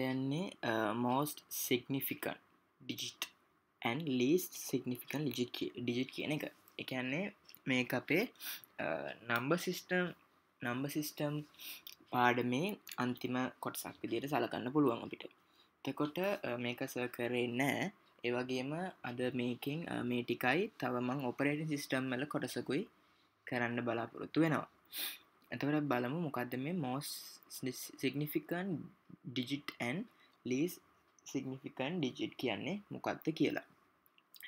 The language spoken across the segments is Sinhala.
කරන්න යන්නේ most significant digit and least significant digit digit කියන එක එකන්නේ මේ අපේ නම්බ සිිස්ටම් නම්බ සිිස්ටම් පාඩ මේ අන්තිම කොටසක් විදියට සලකන්න පුළුවන් අපිට තකොට uh, මේක සර් කරෙන්න ඒවගේම අද මේකින් uh, මේ ටිකයි තවමං ඔපරේට සිිස්ටම් වල කොටසකුයි කරන්න බලාපොරොත්තු වෙනවා ඇතවට බලමු මොකක්ද මේ most significant digit and least significant digit කියන්නේ මොකක්ද කියලා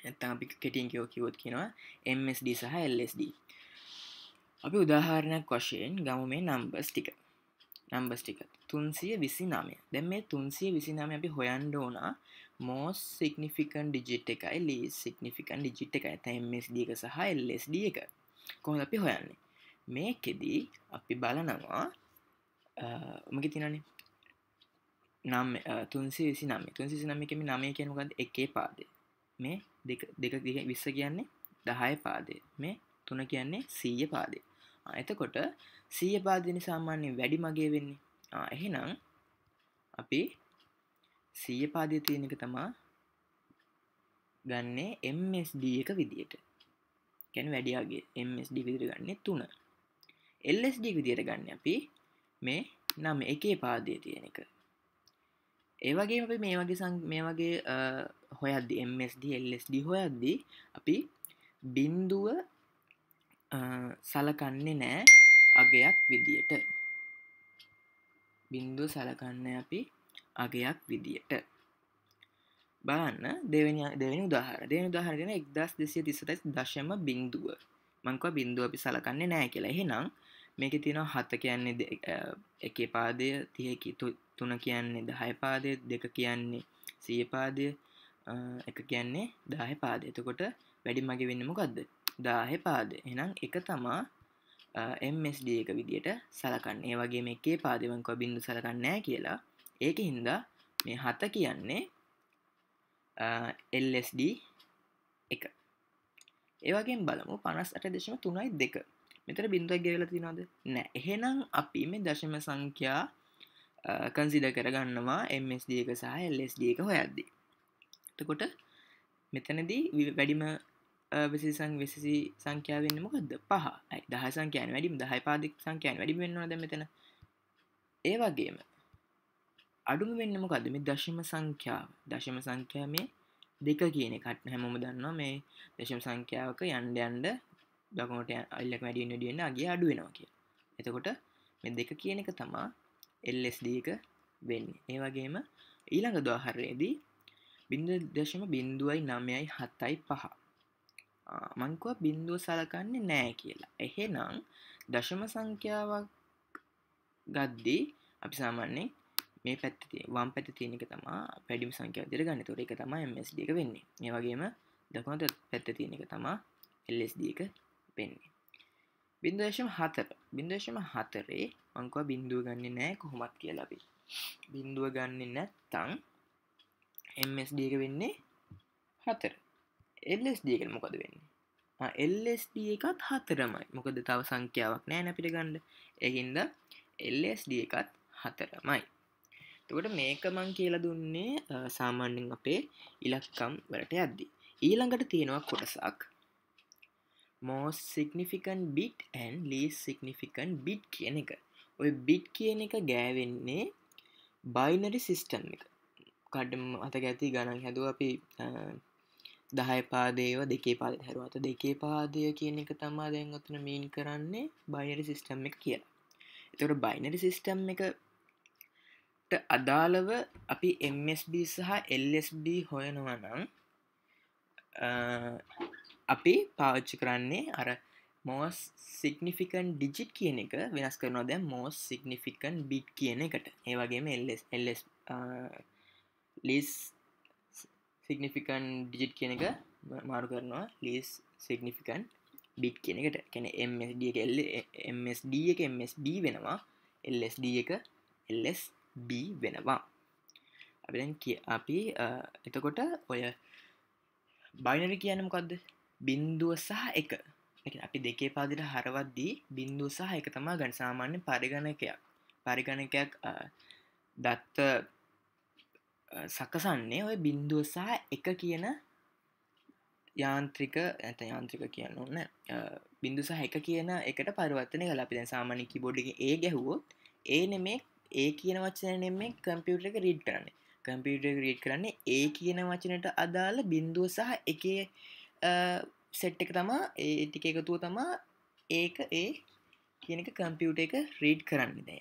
ඇත්තම් අපි කෙටින් කියෝ කිවොත් කියනවා MSD සහ LSD අපි උදාහරණයක් වශයෙන් ගම මේ නම්බස් ටික නම්බස් ටික තුන්සිය විසි නාමය දැම් මේ තුන්සිය විසි නාම අපි හොයන්ඩ ඕනා මෝස් සිගනිිකන් ඩිජිට් එකයි ලී සිගනිිකන් ඩිජිට් එක ඇත MSD එක සහ LSD එක කොහොඳ අපි හොයන්නේ මේකෙදී අපි බලනවා මග තිනනේ නම් තුන්සේ විසි නම්ම තුන්සිසි නම්මකම නමය කෙනුගත් එකේ පාදේ මේ දෙක දිහ විස්ස කියන්නේ දහය පාදේ මේ තුන කියන්නේ සීය පාදේ එතකොට සීය පාදන සාමාන්‍ය වැඩි මගේ වෙන්නේ එහෙනම් අපි සීය පාදය තියෙන එක තමා ගන්නේ MSD එක විදියට ගැන වැඩියාගේ MSD විදිර ගන්නේ තුන LSD විදියට ගන්න අපි මේ නම් එකේ පාදය තියෙන එක ඒවගේ අපි මේ වගේ සං මේ වගේ හොයද්දි MSDLSD හොයද්දී අපි බින්දුව සලකන්නේ නෑ අගයක් විදියට බින්දුව සලකන්න අපි අගයක් විදියට බාන්න දෙවනි දෙවනි උදාහර දෙවනි උදාහරගෙන එක්දස් දෙසිය තිසටස් දශම බින්දුව මංකව බින්දුව අපි සලකන්නේ නෑ කියලා එහෙනම් මේක තියෙන හත කියන්නේ එකේ පාදය තියකි තුන කියන්නේ දහය පාදය දෙක කියන්නේ සිය පාදය එක කියන්නේ දාහ පාදය එතකොට වැඩි මගේ වෙන්න මොකක්ද දාහ පාද එනම් එක තමා MSD එක විදියට සලකන්න ඒ වගේ මේකේ පාදවංක බිඳු සලකන්නෑ කියලා ඒක හින්දා මේ හත කියන්නේ LSD එක ඒවගේ බලමු පනස් අට දෙශම තුනයි දෙක මෙතර බිඳුවක් ගෙවෙල තිනොද නෑ එහෙනම් අපි මේ දශම සංඛ්‍යා කන්සිද කරගන්නවා MSD එක සහ LSD එක හොයද්දී තකොට මෙතනදී වැඩිම වෙසි සං වෙසි සංඛ්‍යාවන්න මොකද පහ දහ සංකයන වැඩිම දහයි පාදික් සංකයන් වැඩි වෙන්නවාද මෙතන ඒ වගේම අඩුම වෙන්න මොකද මේ දශම සංඛ්‍යාව දශම සංඛ්‍යා මේ දෙක කියන කට හැමම දන්නවා මේ දශම සංඛ්‍යාවක යන්ඩ යන්ඩ දකුණට අල්ලක් වැඩියෙන් ඩියන්න අගේ අඩුවෙනවා කිය එතකොට මේ දෙක කියන එක තමා එල්SD එක වෙන්නේ ඒ වගේම ඊළඟ දහරයේදී බිඳ දශම බින්දුවයි නමයයි හත්තයි පහ මංකුව බින්දුව සලකන්නේ නෑ කියලා එහෙනම් දශම සංඛ්‍යාවක් ගද්දී අපි සාමාන්‍යෙන් මේ පැත්ති වම් පැති තියෙනක තමා පැඩිම් සංඛ්‍යාවතිර ගන්න තොර එක තමා MSD එක වෙන්නේ ඒ වගේම දකුණට පැත්ත තියෙන එක තමා LSD එක වෙන්නේ බින්දශම හතර බින්දශම හතරේ මංකව බින්දුව ගන්න නෑ කොහොමත් කියලබි බින්දුව ගන්න නැත්තං MSD එක වෙන්නේ හතර LSD එක මොකද වෙන්නේ LSD එකත් හතරමයි මොකද තව සංඛ්‍යාවක් නෑ නැපිට ගණ්ඩ එහින්ද LSD එකත් හතරමයි තකට මේක මං කියලා දුන්නේ සාමාන්‍යෙන් අපේ ඉලක්කම් වලට යද්දි ඊළඟට තියෙනවා කොටසක් most significant bit and least significant bit කියන එක ඔය බිට් කියන එක ගෑවෙන්නේ බයිනරි සිිස්ටම් එක කඩම් අතක ඇති ගණන් හැදුව අපි දහය පාදේව දෙකේ පාද හැරුවත දෙකේ පාදය කියන එක තමා දැන්ගතන මීන් කරන්නේ බයිනරි සිිස්ටම් එක කියලා එතකට බයිනරි සිිස්ටම් එක අදාළව අපි MSB සහ LSB හොයනවනම් අපි පාච්චි කරන්නේ අර මෝස් සිගනිිකන් ඩිජිට් කියන එක වෙනස් කරනවා දැ මෝස් සිගනිිකන් බිට් කියන එකට ඒවගේම එල්ස් ලිස් සිගනිිකන් ඩිජිට් කියන එක මාරු කරනවා ලිස් සිගනිිකන් බිට් කියන එකට කැන MSD එක MSD එක MSD වෙනවා LSD එක LSB වෙනවා අපි කිය අපි එතකොට ඔය බයිනරි කියනමකක්ද බින්දුව සහ එක අපි දෙකේ පාදිට හරවද්දී බින්දුව සහ එක තමා ගණ සාමාන්‍ය පරිගණකයක් පරිගණකයක් දත්ත සකසන්නේ ඔය බින්දුව සහ එක කියන යාන්ත්‍රික ඇත යාන්ත්‍රික කියන්න ඕන්න බින්දු සහ එක කියන එකට පරිවත්තනය කලා අපි දැන් සාමාන්‍ය කිබෝඩ්ඩි ඒ ගැහුවොත් ඒ නෙමේ ඒ කියන වචනය නෙමේ කම්පියුටර එක රීඩ් කරන්නේ කම්පියුටර් රීඩ් කරන්නේ ඒ කියන වචනට අදාළ බින්දුව සහ එකේ සෙට් එක තමා ඒ ටික එකතුව තමා ඒක ඒ කියන එක කම්පියුට එක රීඩ් කරන්න දය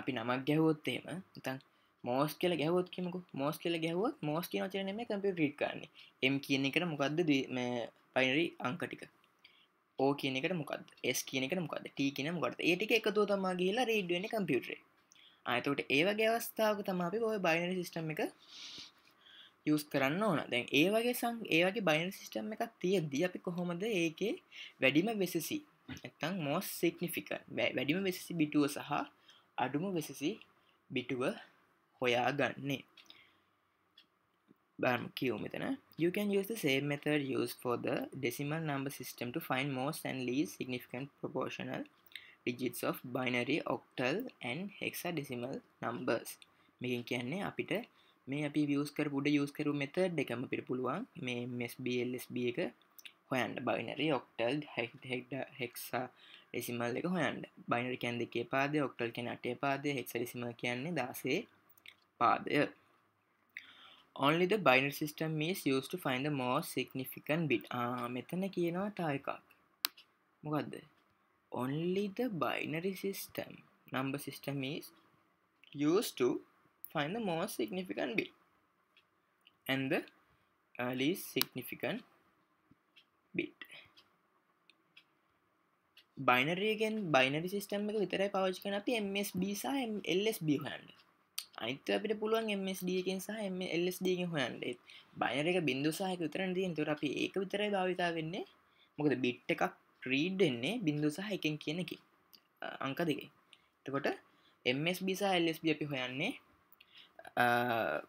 අපි නමක් ගැහවොත්තේම තන් මෝස් කියල ගැහවොත් කිමක මෝස් කියල ගැහවොත් මෝස් කියන චරන මේ කම්පිය රීඩ් කරන්නේ එම් කියන එකට මොකක්ද පයිනරි අංකටික ඕ කියන එකට මොකක්ද ඒස් කියන එකට මොකක්ද ටී කියන මොකක්ද ඒටික එකතු තමා කියලා රීඩ්ුවන කම්පියුටරේ අයතට ඒවගේ අවස්ථාවක තම අපි ඔය බයිනරි සිිටම් එක යස් කරන්න ඕන දැන් ඒ වගේ සං ඒවගේ බයින සිිටම් එකක් තියද්දී අපි කොහොමද ඒකේ වැඩිම වෙසසි ඇත්තං මෝස් සෙක්නිික වැඩිම වෙසසි බිටුව සහ අඩුම වෙසසි බිටුව හොයා ගන්නේ බර්ම කියව මෙතන you can use the same method used for the decimal number system to find most and least significant proportional digits of binary octal and hexadecimal numbers මේකින් කියන්නේ අපිට මේ අපි වියස්කර පුඩ යස්කරු මෙත දෙකම පිට පුළුවන් මේ මෙස්BLSB එක හොයන්ඩ බයිනරි ඔක්ටල් හැක්හෙක්ඩ හෙක්සා ලෙසිමල් එක හොයන්ඩ බයිනරි කැන් දෙකේ පාද ඔක්ටල් කෙනටේ පාද හෙක්සලිසිම කියන්නේ දසේ පාදය only the binary system is used to find the most significant bit මෙතන කියනවා තා එකක් මොකක්ද only the binary system number system is used to find the most significant bit and the uh, least significant bit බයිනරයගෙන් බයිනරි සිස්ටම් එක විතරයි පවච් කන අපි MSB සහ LSB හොයන්ඩ අනිත අපිට පුළුවන් MSD එකෙන් සහ LSD හොයන්ඩ බයිනර එක බින්දු සහක විතරන් දීන් තුර අපි ඒක විතරයි භාවිතා වෙන්නේ මොකද බිට් එකක් ක්‍රීඩ්ඩෙන්නේ බින්දු සහ එකෙන් කියන එක අංක දෙකේ එතකොට MSB සහ LSB අපි හොයන්නේ uh,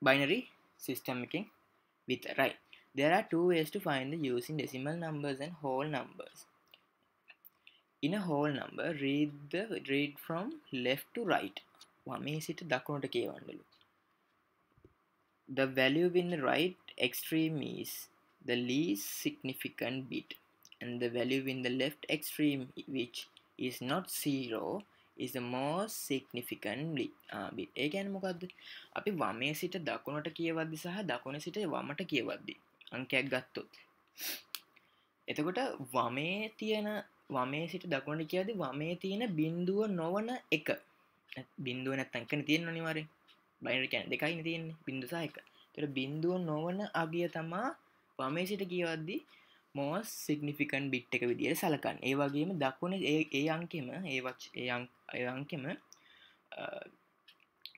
binary system making with right. There are two ways to find the using decimal numbers and whole numbers. In a whole number, read the read from left to right. වමේ සිට දකුණට The value in the right extreme is the least significant bit and the value in the left extreme which is not zero is the most significant uh, bit. ඒ කියන්නේ මොකද්ද? අපි වමේ සිට දකුණට කියවද්දි සහ දකුණ සිට වමට කියවද්දි අංකයක් ගත්තොත්. එතකොට වමේ තියෙන වමේ සිට දකුණට කියවද්දි වමේ තියෙන බිඳුව නොවන එක. බිඳුව නැත්තම් එකනේ තියෙන්නේ අනිවාර්යෙන්. බයිනරි කියන්නේ දෙකයිනේ තියෙන්නේ බිඳුව සහ එක. ඒතර බිඳුව නොවන අගිය තමා වමේ සිට කියවද්දි මෝස් සිගනිිකන් බිට් එක විදිර සලකන් ඒවාගේම දක්ුණ ඒ අංකෙම ඒවච් ඒ අංක අයංකෙම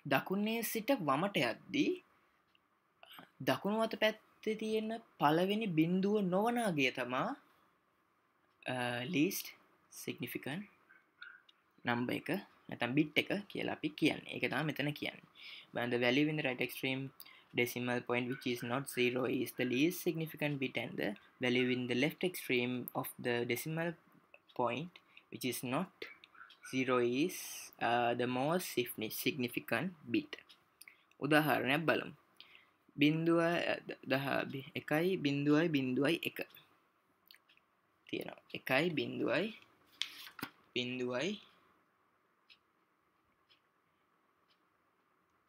දකුණේ සිට වමට යද්දී දකුණු අත පැත්තේ තියෙන පළවෙනි බින්දුව නොවනාගේ තමා ලීස්ට් සිගනිිෆිකන් නම්බ එක නැතම් බිට් එක කියලා අපි කියන්න එක තා මෙතන කියන්න බඳ වැලිවිඳ රටක්ස්ට්‍රීම් decimal point which is not 0 is the least significant bit and the value in the left extreme of the decimal point which is not 0 is uh, the most significant bit. උදාහරණයක් බලමු. බිඳුව uh, දහ එකයි බිඳුවයි බිඳුවයි එක තියෙනවා එකයි බිඳුවයි බිඳුවයි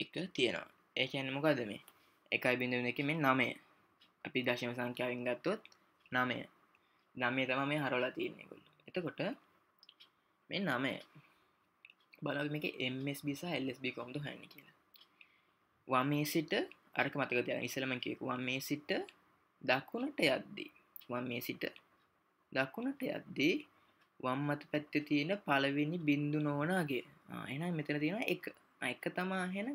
එක තියෙනවා ඒකැන්න මොකද මේ එකයි බිඳුව එක මේ නමය අපි දශම සංඛ්‍යාවෙන් ගත්තොත් නමය නමේ තම මේ හරලා තියන්නේෙකුල් එතකොට මේ නමය බලග මේ එමස් බිස එල්ලස්බ කොමතු හැන කියලා වමේ සිට අරක මතක තිය ඉසලම කියෙකුවන් මේ සිට දක්කුණට යද්දී වන් මේ සිට දක්කුණට යද්දී වම්මත පැත්ත තියෙන පලවෙනි බින්දු නොවනාගේ එන මෙතන තියෙන එක එක තමා හෙන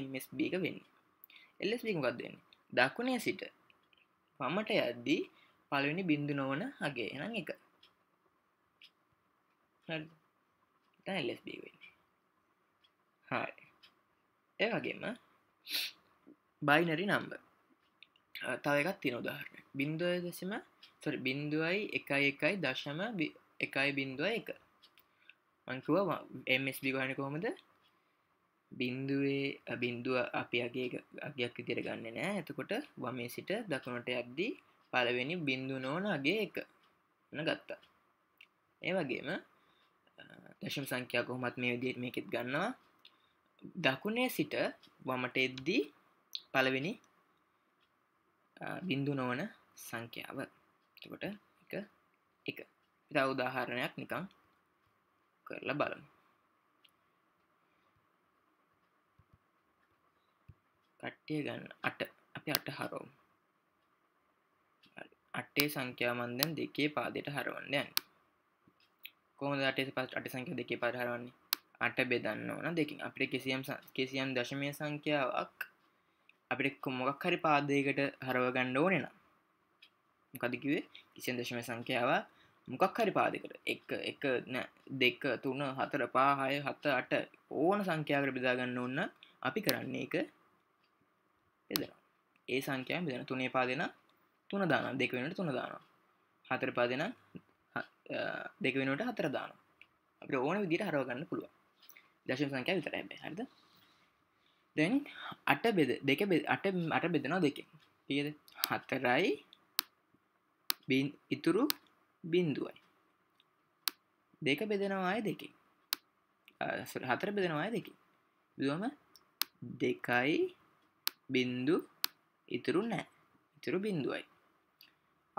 එමස්B එක වෙන්න එල්ලස්බිකක්ත් දෙන්න දක්කුණේ සිට වමට යද්දී පලවෙනි බින්දු නොවන හගේ එන එක හරි LSB වෙන්න හරි ඒ වගේම බයිනරි නම්බ තව එකත් තින උදාහරණ බින්දුව දෙසම සොරි බින්දුවයි එකයි එකයි දශම එකයි බින්දුව එක මංකුව MSB ගහන කොහොමද බින්දුවේ බින්දුව අපි අගේ අගයක් ඉදිර ගන්න නෑ ඇතකොට වමේ සිට දකුණට යද්දී පලවෙනි බින්දු නෝනගේ එක න ගත්තා ඒ වගේම දශම සංඛ්‍යා කොහොමත් මේ විදිහට මේකෙත් ගන්නවා දකුණේ සිට වමට එද්දී පළවෙනි බිඳු නොවන සංඛ්‍යාව එතකොට එක එක ඉතා උදාහරණයක් නිකං කරලා බලමු කට්ටිය ගන්න අට අපි අට හරෝම් අටේ සංඛ්‍යාමන්දන් දෙකේ පාදයට හරවන්න යන්නේ කොම දට පස් අට සංක දෙකේ පරහරවන්නේ අට බෙදන්න ඕන දෙකින් අපිට කිසියම් කිසියම් දශමය සංඛ්‍යාවක් අපිට කොමොකක් හරි පාදයකට හරවගණ්ඩ ඕනෙන මොකදකිවේ කිසියම් දශම සංඛ්‍යාව මොකක් හරි පාදකට එක එක දෙක තුන හතර පාහය හත අට ඕන සංඛ්‍යාවකට බෙදාගන්න ඕන්න අපි කරන්නේ එක බෙදෙන ඒ සංඛ්‍යය බෙදෙන තුනේ පාදෙන තුන දාන දෙක වෙනට තුන දානවා හතර පාදෙන දෙක වෙනට හතර දාන අප ඕන විදිට හරවගන්න පුළුව දශම සංකය විතර හැබ හරිද දැන් අට බෙද දෙක අට අට බෙදෙනවා දෙකෙන් තියද හතරයි බින් ඉතුරු බින්දුවයි දෙක බෙදෙනවාය දෙක හතර බෙදෙනවාය දෙක දුවම දෙකයි බින්දු ඉතුරු නෑ ඉතුරු බින්දුවයි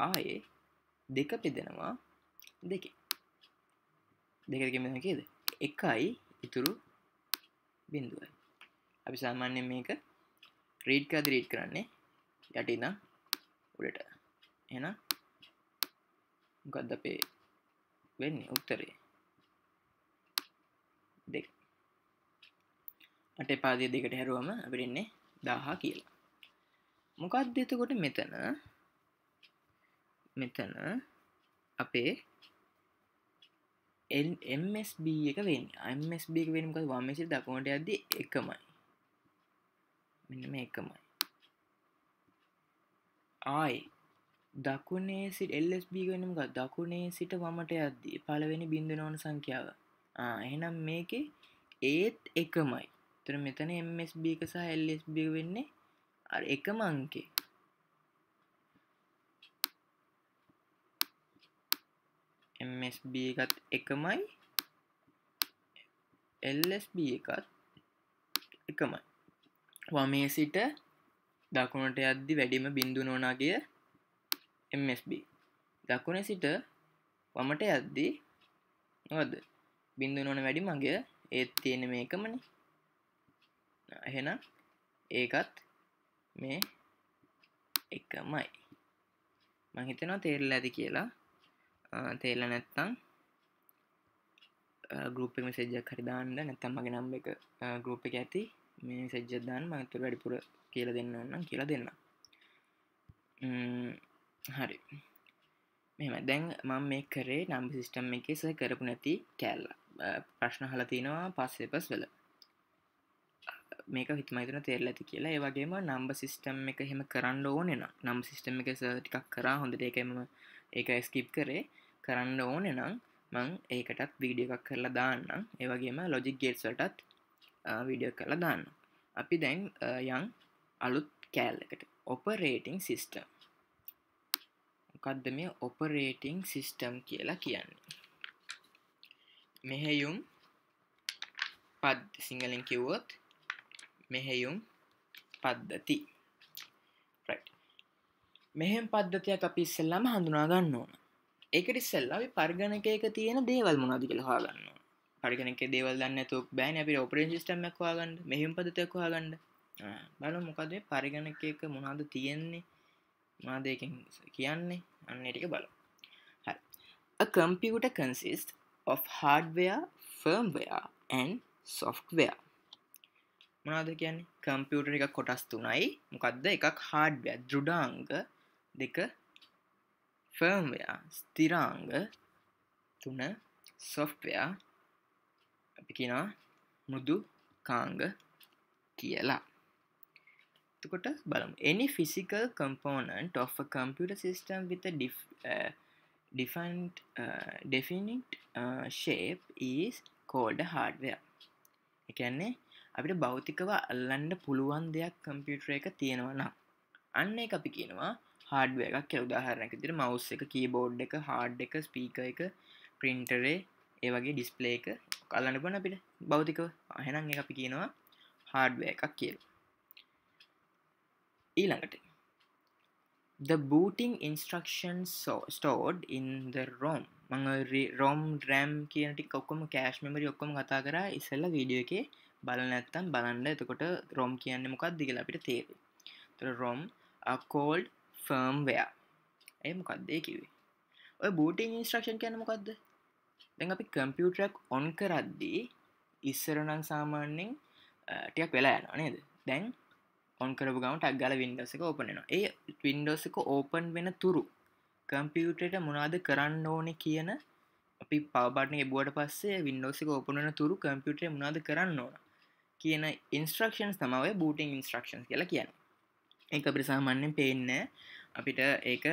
ආයේ දෙක පෙදෙනවා දෙක දෙකරගම කියද එකයි ඉතුරු බිඳුවයි අපි සාමාන්‍යෙන් මේක රීඩ්කාද රීඩ් කරන්නේ යටිනම් උඩට එන ගද අපේ වෙන්නේ උත්තරේ දෙක අට පාදය දෙකට හැරුවම අපිටන්නේ දාහා කියලා මොකක්ද එතකොට මෙතන මෙතන අපේ එල්MSB එක වෙන් අMSB එක වෙනක වමසි දකුණට ඇද එකමයි මෙන්න මේ එකමයි ආයි දකුණේ සිට එල්SB වෙනක දකුණේ සිට වමට අද්දි පළවෙනි බිඳු නොවන සංඛ්‍යාව එහෙනම් මේක ඒත් එකමයි තුර මෙතන MSB එක සහ LSB වෙන්නේ අ එකමංකේ MSB එකත් එකමයි LSB එකත් එකමයි වමේ සිට දකුණට යද්දි වැඩිම බිඳු නොනාගේ MSB දකුණ සිට වමට යද්දි නොද බිඳු නොන වැඩි මගේ ඒත් තියෙන මේකමන එහෙනම් ඒකත් මේ එකමයි මහිතනවා තේරලා ඇති කියලා තේල නැත්තං ගරුප මෙසේජ හරිදාන්න නැත්තම් මගේ නම්බ එක ගරුප් එක ඇති මේ සෙජ්ජදදාන් මතුර වැඩිපුර කියල දෙන්න ඔන්නම් කියලා දෙන්න හරි මෙම දැන් මං මේ කරේ නම් සිිස්ටම් එක ස කරපු නැති කෑල්ල ප්‍රශ්න හලතිනවා පස්සේ පස් වල මේක හිතමයිතන තේරල ඇති කියලා ඒවගේම නම්බ සිිස්ටම් එක හෙම කරන්න ඕනෙන නම් සිිස්ටම් එක ටිකක් කරා හොඳට එකම ඒක ස්කිප් කරේ කරන්න ඕන නම් මං ඒකටත් වීඩිය එකක් කරලා දාන්න ඒවගේම ලොජික් ගේල්ස්වටත් විඩිය කරලා දාන්න අපි දැන් යං අලුත් කෑල් එකට ඔපරේටිං සිිස්ටම් කදද මේ ඔපරේටිං සිිස්ටම් කියලා කියන්නේ මෙහෙයුම් පද් සිංහලෙන් කිව්වොත් මෙහෙයුම් පද්ධති මෙහෙම පද්ධතියක් අපි ඉස්සල්ලාම හඳුනා ගන්න ඕන ඒකට ඉස්සල්ලාව පර්ගණකයක තියෙන දේවල් මොනාද කියලා හාගන්න පරිගණක දේවල් දන්න තු බෑන අපි ඔපරෙන් සිිටම්මක් හගන්න මෙහිම පදතයක් හගන්න බල මොකදේ පරිගණකයක මොනාද තියෙන්නේ මාදයකින් කියන්නේ අන්න ටික බල computer consists of hardware firmware and software මොනාද කියන්නේ කම්පියුටර එක කොටස් තුනයි මොකක්ද එකක් හාඩ්ය දෘඩාංග දෙක ෆර්ම්වයා ස්තිරාංග තුන සොෆ්ටවයා අපි කියෙනවා මුදු කාංග කියලා එතකොට බලමු any physical component of a computer system with a dif, uh, defined uh, definite uh, shape is called a hardware එකන්නේ අපිට භෞතිකව අල්ලන්න පුළුවන් දෙයක් කම්පියුටර එක තියෙනවා නම් අන්න එක අපි කියනවා හාඩුව එකක් කිය උදාහරණක තිර මවස් එක කීබෝඩ් එක හාඩ් එක ස්පීක එක පින්ටරේ ඒවගේ ඩිස්පලේ එක කල්ලන්නපන අපිට බෞතිකව අහෙනම් එක අපි කියනවා හාඩුව එකක් කියල ඊළඟට the booting instructions so stored in the ROM මං ROM RAM කියන ටික ඔක්කොම කෑෂ් මෙමරි ඔක්කොම කතා කරා ඉස්සෙල්ලා වීඩියෝ එකේ බලන්න නැත්තම් බලන්න එතකොට ROM කියන්නේ මොකක්ද කියලා අපිට තේරෙයි. ඒතර ROM are called ෆර්ම්වයා ඇය මොකක්දේ කිවේ ඔය බූටිං ඉන්ස්ට්‍රක්ෂන් කියන මොකක්ද දැන් අපි කම්පියුටරක් ඔන් කරද්දී ඉස්සරනං සාමාන්‍යෙන් ටයක් වෙලා යන නේද දැන් ඔන් කරපු ගම ටක් ගල වින්ඩසක ඕපනෙනවා ඒ වින්ඩෝසක ඕපන් වෙන තුරු කම්පියුටට මොනාද කරන්න ඕන කියන අපි පවබටන එබුවට පස්සේ වින්ඩෝසික ඕපනන තුරු කම්පියුටේ මනාද කරන්න ඕන කියන ඉන්ස්ට්‍රක්ෂන්ස් තමාව බූටිං ඉන්ස්ට්‍රක්ෂන් කියලා කියනවා එක අපිට සාමාන්‍යෙන් පේන්න අපිට ඒක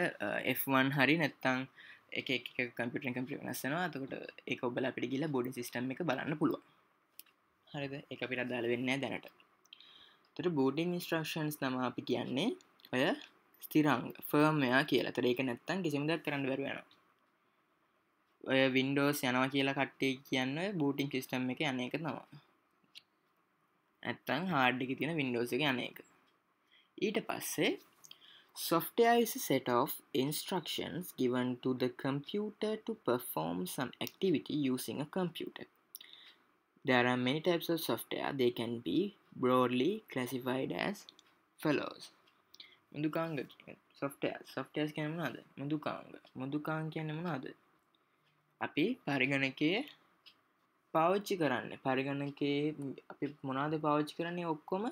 F1 හරි නැත්තං එක කම්පිට කම්පි නස්සනවා අතකොට එක ඔබල අපිට ගිල බොඩි සිස්ටම් එක බලන්න පුළුව හරිද එක අපිට අදාළ වෙන්න දැනට තොට බෝඩිං ඉස්ට්‍රක්ෂන්ස් නම අපි කියන්නේ ඔය ස්තිරංග ෆර්ම්යා කියලා තොර ඒක නැත්තන් කිසිමද කරන්න බැරවෙන ඔය වින්ඩෝස් යනවා කියලා කට්ටේ කියන්න බෝටිං සිිස්ටම් එක යන එක නවා ඇත්තං හාඩ්ඩි තියෙන වින්ඩෝස එක යන එක ඊට පස්සේ Software is a set of instructions given to the computer to perform some activity using a computer. There are many types of software. They can be broadly classified as follows. මුදුකාංග software softwares කියන්නේ මොනවද? මුදුකාංග. මුදුකාංග කියන්නේ මොනවද? අපි පරිගණකයේ පාවිච්චි කරන්නේ පරිගණකයේ අපි මොනවද පාවිච්චි කරන්නේ ඔක්කොම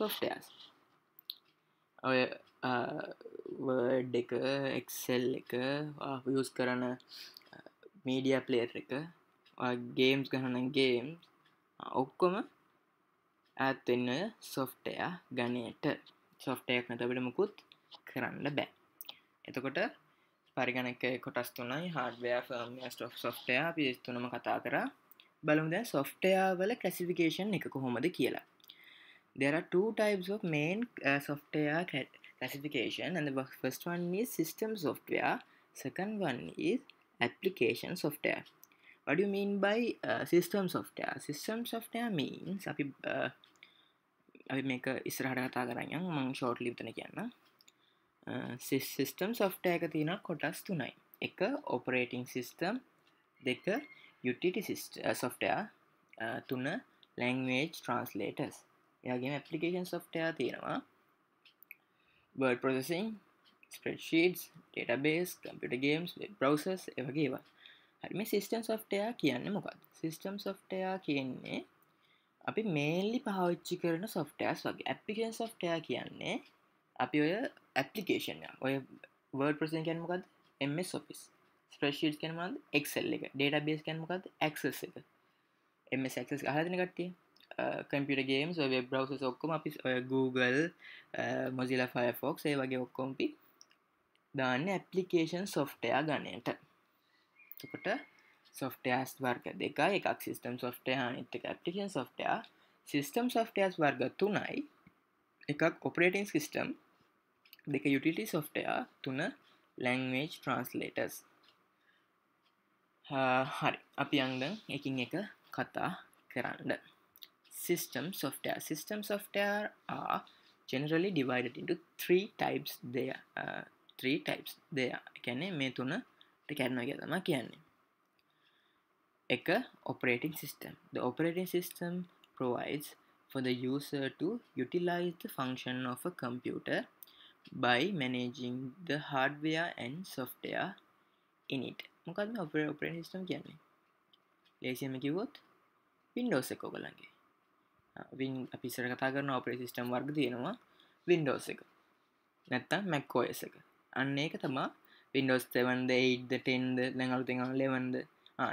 softwares. ඔය වඩ් එක එක්සෙල් එක යස් කරන මීඩිය පලේර් එක ගේම්ස් ගහන ගේම් ඔක්කොම ඇත්වෙන්න සොෆ්ටය ගනයට සොෆ්ටයක් නැතබට මුකුත් කරන්න බෑ එතකොට පරිගණක කොටස් තුනයි හාඩවයා ටෝ සොෆ්ටයා පිස්තුනම කතා කර බලමුද සොෆ්ටයා වල කැසිෆිකේෂන් එක කොහොමද කියලා There are two types of main uh, software classification and the first one is system software, second one is application software. What do you mean by uh, system software? System software means අපි uh, අපි මේක ඉස්සරහට කතා කරන්න යන් මම ෂෝට්ලි විතර කියන්නම්. සිස්ටම් uh, සොෆ්ට්වෙයාර් එක තියෙන කොටස් තුනයි. එක ඔපරේටින් සිස්ටම්, දෙක යුටිලිටි සිස්ටම් සොෆ්ට්වෙයාර්, තුන ලැන්ග්වේජ් ට්‍රාන්ස්ලේටර්ස්. එයාගේ ඇපලිකේන් සොෆ්ටයා තියෙනවා word processing spreadsheets database computer games browsers එවගේවා හරිම සිිස්ටම් සොෆ්ටයා කියන්න මොකක්ද සිිස්ටම් සොෆ්ටයා කියන්නේ අපි මේල්ලි පහච්චි කරන සොෆ්ටස් වගේ ඇපිකන් සොෆ්ටයා කියන්නේ අපි ඔය ඇපලිකේෂන් ඔය වර්ඩ ප්‍රසින් කැන්මකද එමස් ඔෆිස් ස්ප්‍රශීට් කැනමද එක්සල් එක ඩේට බේස් කැන්මකද ඇක්සස් එක එමක්ස් හදන කට්ටිය කම්පිට ගේම් වෙබ් බ්‍රවස ඔක්කොම අපි Google මොසිල eh, ෆයෆෝක්ස් ඒ වගේ ඔක්කොම්පි දාන්න ඇපලිකේෂන් සොෆ්ටයා ගණයට කොට සොෆ්ටස් වර්ග දෙක එකක් සිිස්ටම් සොෆ්ටය අනිතක ඇපලිකන් සොෆ්ටයා සිිස්ටම් සොෆ්ටස් වර්ග තුනයි එකක් ඔපරේටන් සිිස්ටම් දෙක යුටිටි සොෆ්ටයා තුන ලැංවේජ් ට්‍රන්ස්ලේටස් හරි අපි අන්ද එකින් එක කතා කරන්න system software. System software are generally divided into three types there uh, three types there කියන්නේ මේ තුනට කැඩනවා කියලා තමයි කියන්නේ. එක operating system. The operating system provides for the user to utilize the function of a computer by managing the hardware and software in it. මොකක්ද operating system කියන්නේ? ලේසියෙන්ම කිව්වොත් Windows එක ඔයගලගේ. වින් අපිසර කතා කරන ඔපරේ සිිස්ටම් වර්ග තියෙනවා වින්ඩෝස් එක නැත්තම් මැක්කෝයස එක අන්න ඒක තමා වින්ඩෝස් තෙවන්ද ඒද ටෙන්ද දැඟල් තිඟල් ලෙවන්ද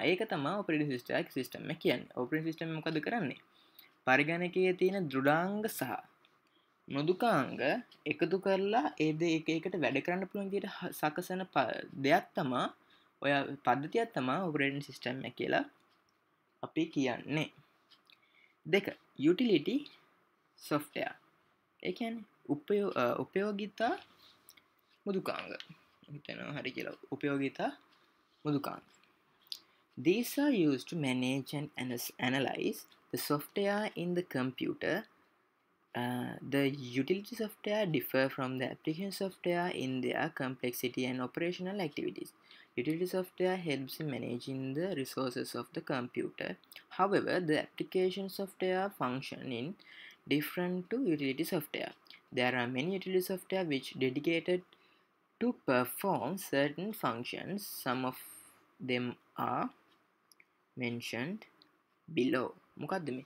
ඒක තම ඔපරි සිිස්ටක් සිිටම කියන් ඔපරි සිිටම කද කරන්නේ පරිගණකය තියෙන දෘඩාංග සහ නොදුකාංග එකතු කරලා ඒද එක එකට වැඩ කරන්න පුළුවන්ගේට සකසන දෙයක් තමා ඔය පද්ධතියක් තමා ඔපරෙන් සිිස්ටම්ම කියලා අපි කියන්නේ දෙක utility software ඒකැන් උපයෝ උපයෝගිතා මුදුකාංග හිතන හරි කියලා උපයෝගිතා These are used to manage and analyze the software in the computer. Uh, the utility software differ from the application software in their complexity and operational activities. Utility software helps in managing the resources of the computer. However, the application software function in different to utility software. There are many utility software which dedicated to perform certain functions. Some of them are mentioned below. මොකක්ද මේ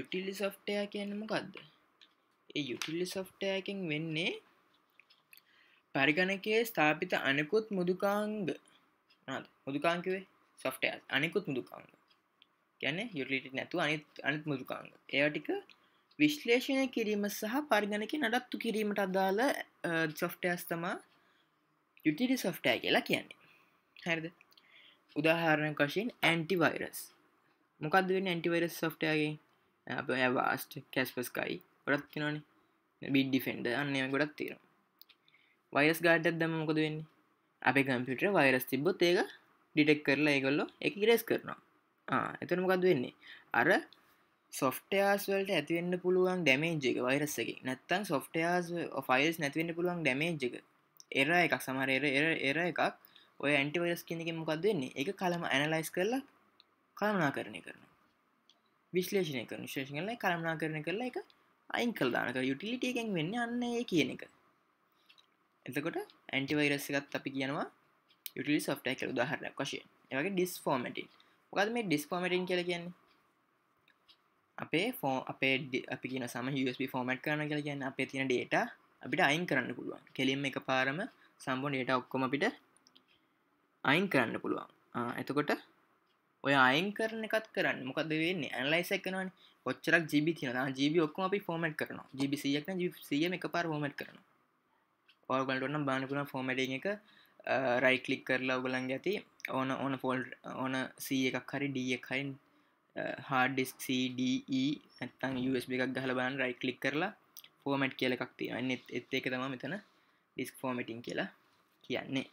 utility software කියන්නේ මොකක්ද? ඒ utility software එකෙන් වෙන්නේ පරිගණකයේ ස්ථාපිත අනෙකුත් මුදුකාංග නද මුදුකාංකිවේ සොෆ්ටය අනෙකුත් මුදුකාංග ගැන යුටලිට නැතු අනිත් අනිත් මුදුකාංග ඒටික විශ්ලේෂණය කිරීම සහ පරිගණක නඩත්තු කිරීමට අදාළ සොෆ්ටයස් තමා යුටිටි සොෆ්ටය කියලා කියන්නේ හැරිද උදාහරණ කශයෙන් ඇන්ටිවරස් මොකක්ද වෙන ඇන්ටිවරස් සොෆ්ටයගේ අප වාස්ට කැස්පස්කයි ගොඩත් තිනනේ බිඩ්ඩිෆෙන්ඩ අන්නය ගොඩත් තේරම් වයිස් ගාඩත් දම මොකද වෙන්නේ අප කම්පිට වරස් තිබොත් ඒක ඩිටෙක් කරලා ඒගොල්ලො එක ඉරෙස් කරනවා එතන මොකද වෙන්නේ අර සොෆ්ටයාස්වලට ඇතිවෙන්න පුළුවන් ඩැමේජ් එක වරස් එක නැත්තන් සොෆ්ටයාස් ෆයිල්ස් නැතිවෙන්න පුළුවන් ඩැමේජ් එක එර එකක් සමරර එර එර එකක් ඔය ඇන්ටිවරස් කෙනෙක මොකක්ද වෙන්නේ එක කළම ඇනලයිස් කරලා කළමනා කරණය කරන විශ්ලේෂණය කරන ශේෂ කරලා කළමනා කරන කරලා එක අයින් කල්දානක යුටිලිටේකෙන් වෙන්න අන්න ඒ කියන එක එතකොට ඇන්ටිවරස් එකත් අපි කියනවා යුටලි සොෆ්ටය කර උදාහරණයක් වශයෙන් ඒවගේ ඩිස්ෆෝමටින් මොකද මේ ඩිස්ෆෝමටින් කියල කියන්නේ අපේ ෆෝ අපේ අපි කියන සම USB ෆෝමට් කරන කියල කියන්න අපේ තියෙන ඩේට අපිට අයින් කරන්න පුළුවන් කෙලින්ම එක පාරම සම්බෝන් ඩේට ඔක්කොම අපිට අයින් කරන්න පුළුවන් එතකොට ඔය අයින් කරන එකත් කරන්න මොකද වෙන්නේ ඇන්ලයිස එකනවන ඔච්චරක් ජීබි තියෙනවා ජීබි ඔක්කොම අපි ෆෝමට් කරනවා ජීබිසියක්න ජිසිය එක පාර ෝමට් කරනවා පවගලටන්න බානපුන ෆෝමඩ එක රයිටලික් කරලා ඔගලන් ඇති ඕන ඕන ෆෝල් ඕන සී එකක් හරි ඩිය එකයින් හාඩිස්ක් CDE ඇත්තන් USB එකක් e, ගහලබන් රයිටලික් කරලා ෆෝමට් කියල එකක් තියන්න එත් එක තම මෙතන ඩිස්ක් ෆෝමටින් කියලා කියන්නේ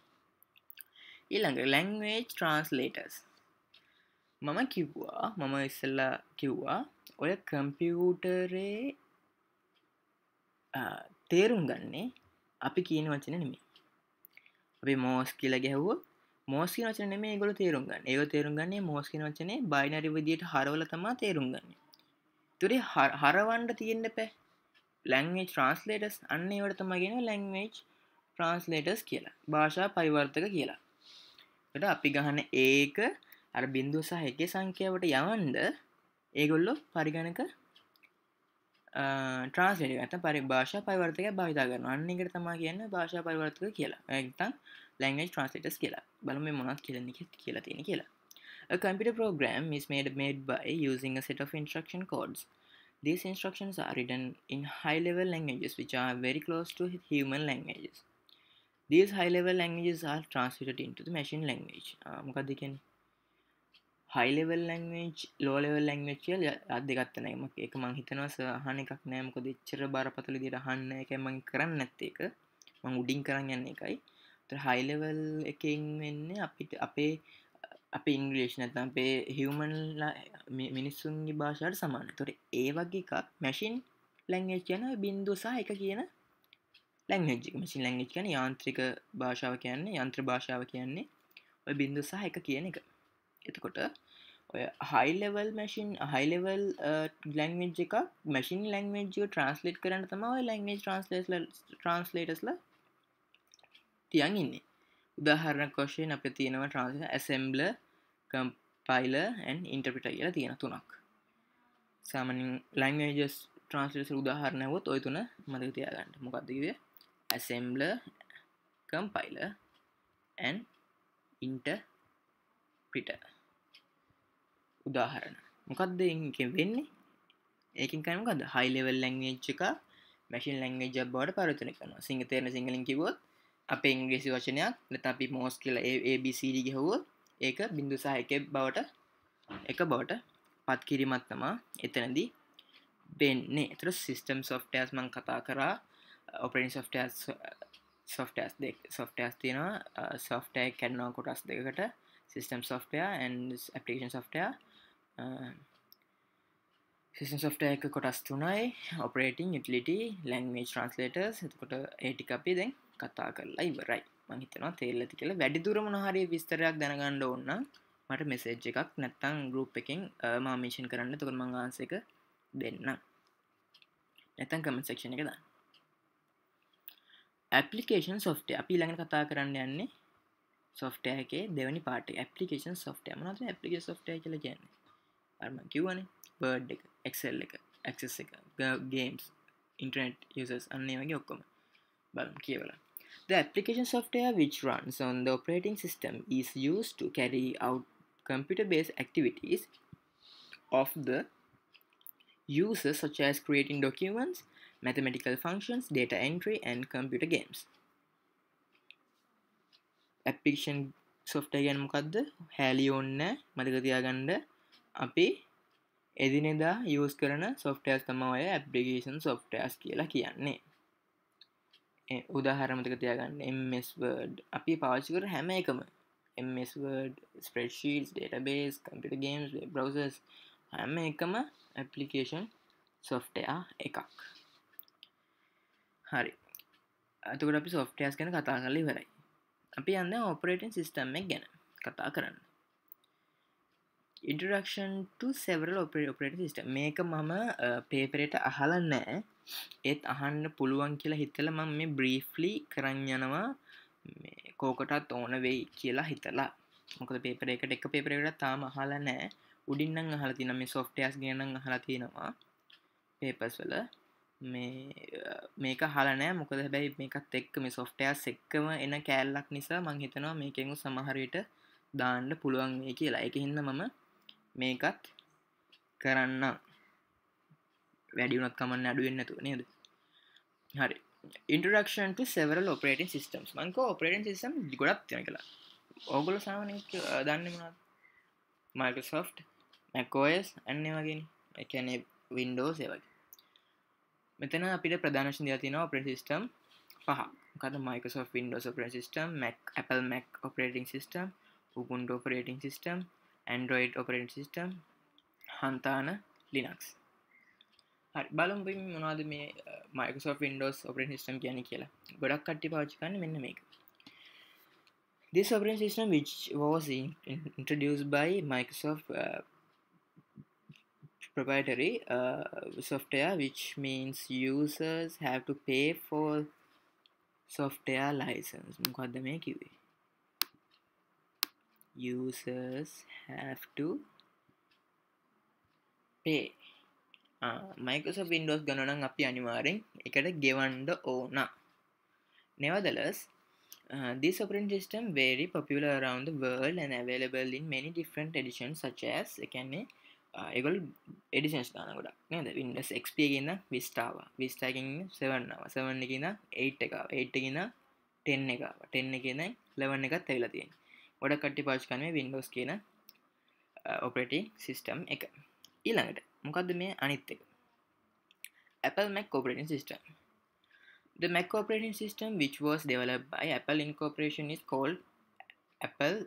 ඊළඟ ලැංවේජ් ට්‍රන්ස්ලේටර්ස් මම කිව්වා මම ඉස්සල්ලා කිව්වා ඔය කම්පියූටරේ තේරුම් ගන්නේ අපි කියන වචන නෙමේ අපි මෝස් කියලා ගැහුව මෝස් කියන වචන නෙමේ ඒගොල්ලෝ තේරුම් ගන්න. ඒගොල්ලෝ තේරුම් ගන්නේ මෝස් කියන වචනේ බයිනරි විදියට හරවලා තමයි තේරුම් ගන්න. ඒතරේ හරවන්න තියෙන්න බෑ. ලැන්ග්වේජ් ට්‍රාන්ස්ලේටර්ස් අන්න ඒවට තමයි කියනවා ලැන්ග්වේජ් ට්‍රාන්ස්ලේටර්ස් කියලා. භාෂා පරිවර්තක කියලා. එතකොට අපි ගහන ඒක අර බිඳුව සහ එකේ සංඛ්‍යාවට යවන්න ඒගොල්ලෝ පරිගණක ට්‍රන්ස්ලට ඇත පරි භාෂා පයිවර්තක භාවිතා කරන අන්නකට තමා කියන්න භාෂා පයිවර්තක කියලා ඇතන් ලංග ට්‍රන්ස්ලටස් කියලා බලම මොනත් කියලන කියලා තියෙන කියලා A computer program is made made by using a set of instruction codes. These instructions are written in high-level languages which are very close to human languages. These high-level languages are translated into the machine language. Uh, high level language low level language කියල අදගත්තනම එක මං හිතනවා සහන එකක් නෑමකො දෙච්චර බරපතුල දිරහන්න එක මං කරන්න නැත්තේක මං උඩින් කරන්න යන්න එකයි හයිලෙවල් එකෙන් වෙන්න අපිට අපේ අප ඉංග්‍රේෂ් නැතම් අපේ හිවමන්ලා මිනිස්සුන්ගේ භාෂාට සමාන තොර ඒ වගේ එකක් මැසින් ලැංගච් යන බින්දුසා එක කියන ලැංජ මසින් ලැංගච් කියන යාන්ත්‍රික භාෂාව කියන්නේ යන්ත්‍ර භාෂාව කියන්නේ ඔය බින්දුසා එක කියන එක එතකොට ඔය හයිලෙවල් මැසින් හයිලෙවල් ලංවෙජ් එක මැසින් ලංවේජෝ ට්‍රන්ස්ලේට් කරන්න තමයි ලංවේජ් ට්‍රන්ස්ලේස්ල ට්‍රන්ස්ලේටස්ල තියන් ඉන්නේ උදාහරණ කොෂයෙන් අප තියෙනවා ට්‍රන්ස් ඇසම්බල කම්පයිල ඇන් ඉන්ටර්පිට කියලා තියෙන තුනක් සාමනින් ලංවේජස් ට්‍රන්ස්ලේස් උදාහරණයවොත් ඔය තුන මදක තියාගන්න මොකක්දව ඇසම්බල කම්පයිල ඇන් ඉන්ට පිටර් උදාහරණ මොකක්ද වෙන්නේ ඒකින් කනමකද හයිලෙවල් ලැංවේච්චික මැසින් ලැංවේජ බවට පරතන කරන සිංහ තේරන සිංහලින් කිවොත් අප ඉංග්‍රසි වචනයක් නත අපි මෝස් කියල ABCD ගැහුවොත් ඒක බිඳුසා එක බවට එක බවට පත් කිරිමත් තමා එතනදී වෙන්නේ එතර සිිස්ටම් සොෆ්ටස් මං කතා කරා ඔපරනි සොෆ්ටස් සොෆ්ටස් දෙ සොෆ්ටස් තියෙනවා සොෆ්ටය කැන්නවා කොටස් දෙකට සිිස්ටම් සොෆ්ටය ඇන් පපිේෂන් සොෆ්ටයා සිසන්සොෆ්ටයක කොටස් තුනයි ඔපරේටිං ඉටලිටි ලැංවේජ් ට්‍රන්ස්ලේටර්ස් එතකොට ඒටි අපි දැන් කතා කරලා ඉවරයි මහිතනවා තේල්ලති කියලා වැඩි දුරමන හරි විස්තරයක් දැනගණ්ඩ ඔන්න මට මෙසේජ් එකක් නැත්තං ගරුප් එකින් මාමිෂන් කරන්න තුකර මංආන්සක දෙන්න නැතන් කමසක්ෂණ එක දන්න ඇපලිකේන් සොෆ්ට අපි ළඟ කතා කරන්න යන්නේ සොෆ්ටයගේ දෙවනි පාට පපිකේන් සොෆ්ටය මනත ඇපිකේ සොෆ්ටය කියල කියන්නේ අරම කිවන බර්ඩ් එක එක්සල් එක ඇක්සස් එක ගේම්ස් ඉන්ටනෙට් යසස් අන්නේ වගේ ඔක්කොම බලම් කියවලා The application software which runs on the operating system is used to carry out computer-based activities of the user such as creating documents, mathematical functions, data entry, and computer games. Application software ගැන මොකක්ද හැලි ඔන්න මතක තියාගන්න අපි එදිනෙදා යස් කරන සොෆ්ටස් තම ඔය ඇප්ලිකේෂන් සොෆ්ටස් කියලා කියන්නේ උදාහරමතක තියාගන්න එම්ස්වඩ් අපි පාච්චි කර හැම එකම MS Word spreadsheet database computer games browsers හැම එකම ඇපලිකේෂන් සොෆ්ටයා එකක් හරි අතකට අපි සොෆ්ටස් ගැන කතා කරලි වරයි අපි යන්න ඔපරේටන් සිිස්ටම්ම ගැන කතා කරන්න ඉන්ටරක්ෂන්ට සෙවරල් ඔපේ ඔපරට සිිට මේක මම පේපරට අහලන්නෑ ඒත් අහන්න පුළුවන් කියලා හිතල මං මේ බ්‍රීෆ්ලි කරන්න යනවා කෝකටත් ඕන වෙයි කියලා හිතලා මොකද පේපර එකට එක පේපරට තාම අහලා නෑ උඩින්න්න අහල තින මේ සොෆ්ටයස් ගන්න අහලා තියෙනවා පේපස් වල මේ මේක හලනෑ මොකද හැබැයි මේකත් එක්ක මේ සොෆ්ටයස් එක්කම එන කෑල්ලක් නිසා මං හිතනවා මේකෙන්ු සමහරයට දාන්න පුළුවන් මේ කියලා එක හින්න මම මේකත් කරන්න වැඩිුනත් කමන්න අඩුවෙන් නැතුව නේද හරි ඉන්ටරක්ෂන් සෙවරල් ඔපරේටන් සිිටම් මංක ඔපරේටන් සිිටම් ගොඩක් තින කළ ඕගොල සාමන දන්න මනත් මයිකසෝ් මැකෝස් ඇන්න වගේ එකන වින්ඩෝ සේවගේ මෙතන අපිට ප්‍රධානශ දයතින ඔපරේ සිිටම් පහ කද මයිකෝ ින්ඩෝ ඔපරේ system Mac Apple Mac operating system Ubuntu operating system Android operating system හන්තාන ලිනක්ස් හරි බලම්බ මොනාද මේ මයිකෝ ින්ඩෝස් ඔපරෙන් සිිටම් කියන කියලා ගොඩක් කට්ටි පාචිකන්න මෙන්න මේක This operating system, which was in introduced by Microsoft uh, proprietary uh, software, which means users have to pay for software license. මොකක්ද මේ කිව්වේ? users have to pay Microsoft Windows ගණනන් අපි අනිවාරෙන් එකට ගෙවන්ඩ ඕන nevertheless uh, this operating system very popular around the world and available in many different editions such as එකන්නේ ඒගොල් එඩිෂන්ස් ගන ගොඩක් නද වින්ඩස් XP ගන්න විස්ටාව විස්ටාකින් සෙවන්නාව සවන්න කියන 8 එක 8 කියන 10 එක 10 කියන ලවන්න එකත් ඇවිලා තියෙන ගොඩකට්ටි පාච්කනේ වින්ඩෝස් කියන ඔපරටිං සිිස්ටම් එක ඊළඟට මොකක්ද මේ අනිත් එක Apple Mac operating system The Mac operating system which was developed by Apple Incorporation is called Apple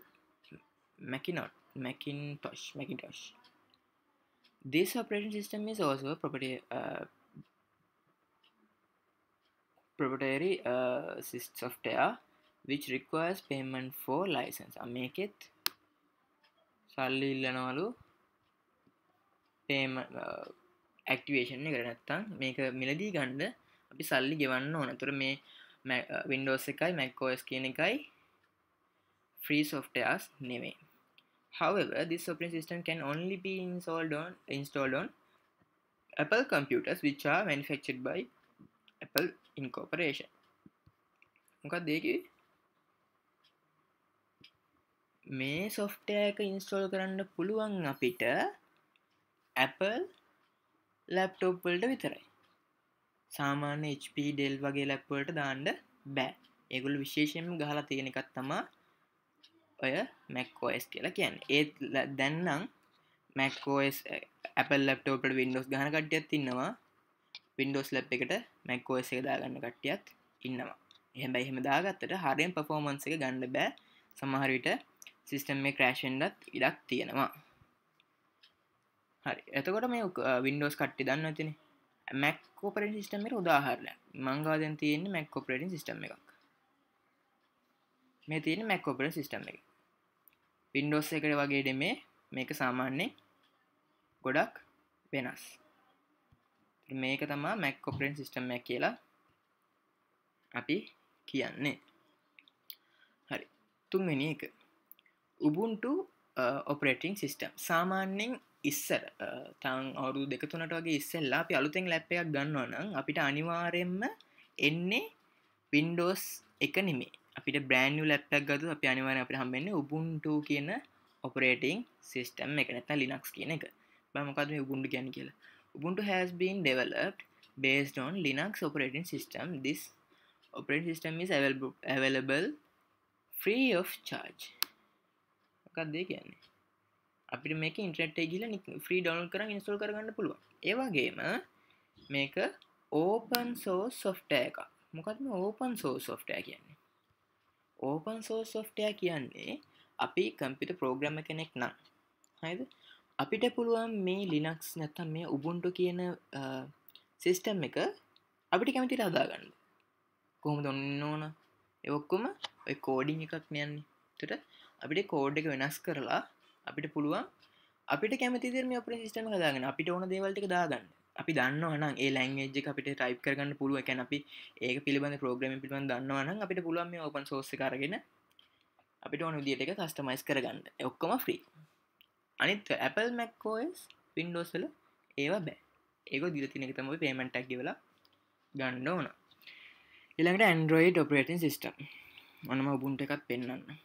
Macinot, Macintosh Macintosh This operating system is also a property uh, proprietary uh, software which requires payment for license මේකෙත් සල්ලි ඉල්ලනවලු පේම ඇක්ටිවේෂන් එකට නැත්තම් මේක මිලදී ගණ්ඩ අපි සල්ලි ගෙවන්න ඕනතුර මේ වින්ඩෝස් එකයි මැක්කෝස් කියන එකයි free softwares නෙවේ however this operating system can only be installed on installed on Apple computers which are manufactured by Apple Incorporation මොකක් දෙකේ මේ සොෆ්ටයක ඉන්ස්ටෝල් කරන්න පුළුවන් අපිට Apple ලැප්ටෝප්වල්ට විතරයි සාමාන්‍ය HP ඩෙල් වගේ ලැප්වලට දාන්න බෑ ඒගුල් විශේෂයෙන් ගහලා තියෙන එකත් තමා ඔය මැක්කෝස් කියලා කියන්න ඒත් දැන්නම් මැක්කෝස් Apple ලැප්ටෝපට වින්ඩෝස් ගහන කට්ටියත් ඉන්නවා වින්ඩෝස් ලැප් එකට මැක්කෝස් එක දාගන්න කට්ටියත් ඉන්නවා එහෙබැයි එහෙම දාගත්තට හරයෙන් පෆෝමන්ස එක ගණඩ බෑ සමහරවිට සිිස්ටම් මේ ක්‍රෑෂෙන්ඩත් ඉඩක් තියෙනවා හරි එතකොට මේ වින්ඩෝස් කට්ටි දන්න තින මැක් ෝපරෙන් සිිටමට උදාහරන මංගවාදන් තියෙන්නේ මැක් ෝපරටින් සිිටම් එකක් මේ තියෙන මැක් ෝපර සිිටම් එක වින්ඩෝස් එකට වගේට මේ මේක සාමාන්‍යෙන් ගොඩක් වෙනස් මේක තමා මැක් ඔපරෙන් සිිටම්ම කියලා අපි කියන්නේ හරි තුන්වෙනි එක උබුන්ටු ඔපරේටිං සිිස්ටම් සාමාන්‍යෙන් ඉස්සර තන් uh, අවුරු දෙකතුනට වගේ ඉස්සල්ලා අපි අලුතෙන් ලැප්පයක් ගන්නවනම් අපිට අනිවාරයෙන්ම එන්නේ පින්ඩෝස් එක නෙමේ අපිට බ්‍රෑන්ු ලැප්පක් ගතු අප අනිවාර අප හම්බෙන්න උබුන්ට කියන ඔපරේටිං සිිස්ටම් එක නැත ලිනක්ස් කියන එක බමකද උබුන්ඩු ගැන කියලා Ubuntu has been develop based on Linux operating system. This operating system is available, available free of charge. මොක්කක්දේ කියන්නේ අපි මේක ඉන්ට්‍රට් ගිල ්‍රී ඩවල් කර ඉස්ල් කරගන්න පුළුව ඒවාගේම මේක ඕපන් සෝ සොෆ්ටය එක මොකත්ම ඕපන් සෝ සොෆ්ටය කියන්නේ ඕපන් සෝ සොෆ්ටය කියන්නේ අපි කම්පිට ප්‍රෝග්‍රම කෙනෙක් නම් හයිද අපිට පුළුවන් මේ ලිනක්ස් නැත්තම් මේ උබුන්ටු කියන සිිස්ටම් එක අපිට කැමතිට අදාගන්න කොහොම දොන්න ඕන එඔක්කොම ඔයි කෝඩිං එකක් නයන්නේ තට අපිට කෝඩ් එක වෙනස් කරලා අපිට පුළුවන් අපිට කැමතිදරම අප සිිටම හදාගෙන අපිට ඕන දේවල්ටික දාගන්න අපි දන්නවන ඒ ලැංජ් අපිට ටයිප් කරගන්න පුළුව එකැන අපි ඒක පිළිබඳ ප්‍රෝග්‍රම පිබඳ දන්නවන අපිට පුළුවන් ඔපන් සෝස කරගෙන අපිට ඕන දිට එක කස්ටමයිස් කරගන්න ඔක්කොම ්‍රී අනිත් Apple මැක්කෝස් පින්ඩෝසල ඒවා බෑ ඒක දිලතිනක තම පේමටක් වෙල ගන්න ඕන එළඟට ඇන්ඩරෝයිඩ් ඔපරේටන් සිිටම් අනම ඔබුන්ට එකත් පෙන්න්න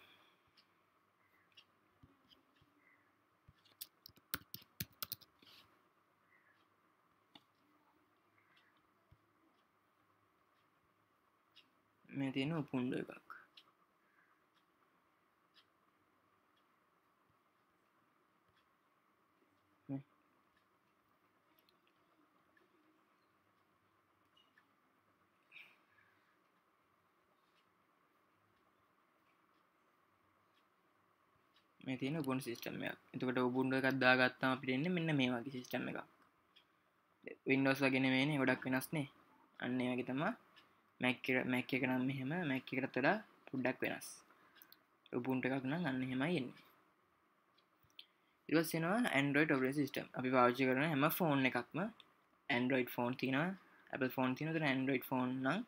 මේ තියෙන උපුන්ඩ එකක් මේ තියෙන ගොන් සිිස්ටම්ය එතකට ඔබුන්ඩ එකක් දාගත්තා පිටෙන්න මෙන්න මේ වගේ සිිස්ටම් එක වින්ඩෝස් වගෙන මේනේ ගොඩක් වෙනස්නේ අන්නේ වගේ තමා මැක් මැක් එක නම් මෙහෙම මැක් එකට තොලා පුඩ්ඩක් වෙනස් උබුන්ට එකක් නම් අන්න හෙමයි එන්නේ ඉවසෙනවා ඇන්ඩරෝයිඩ් ඔබ සිිටම් අපි පාචි කරන හැම ෆෝන් එකක්ම ඇන්ඩරෝයිඩ් ෆෝන් තින අප ෆෝන් තින තුර ඇන්ඩරෝයිඩ් ෆෝන් නම්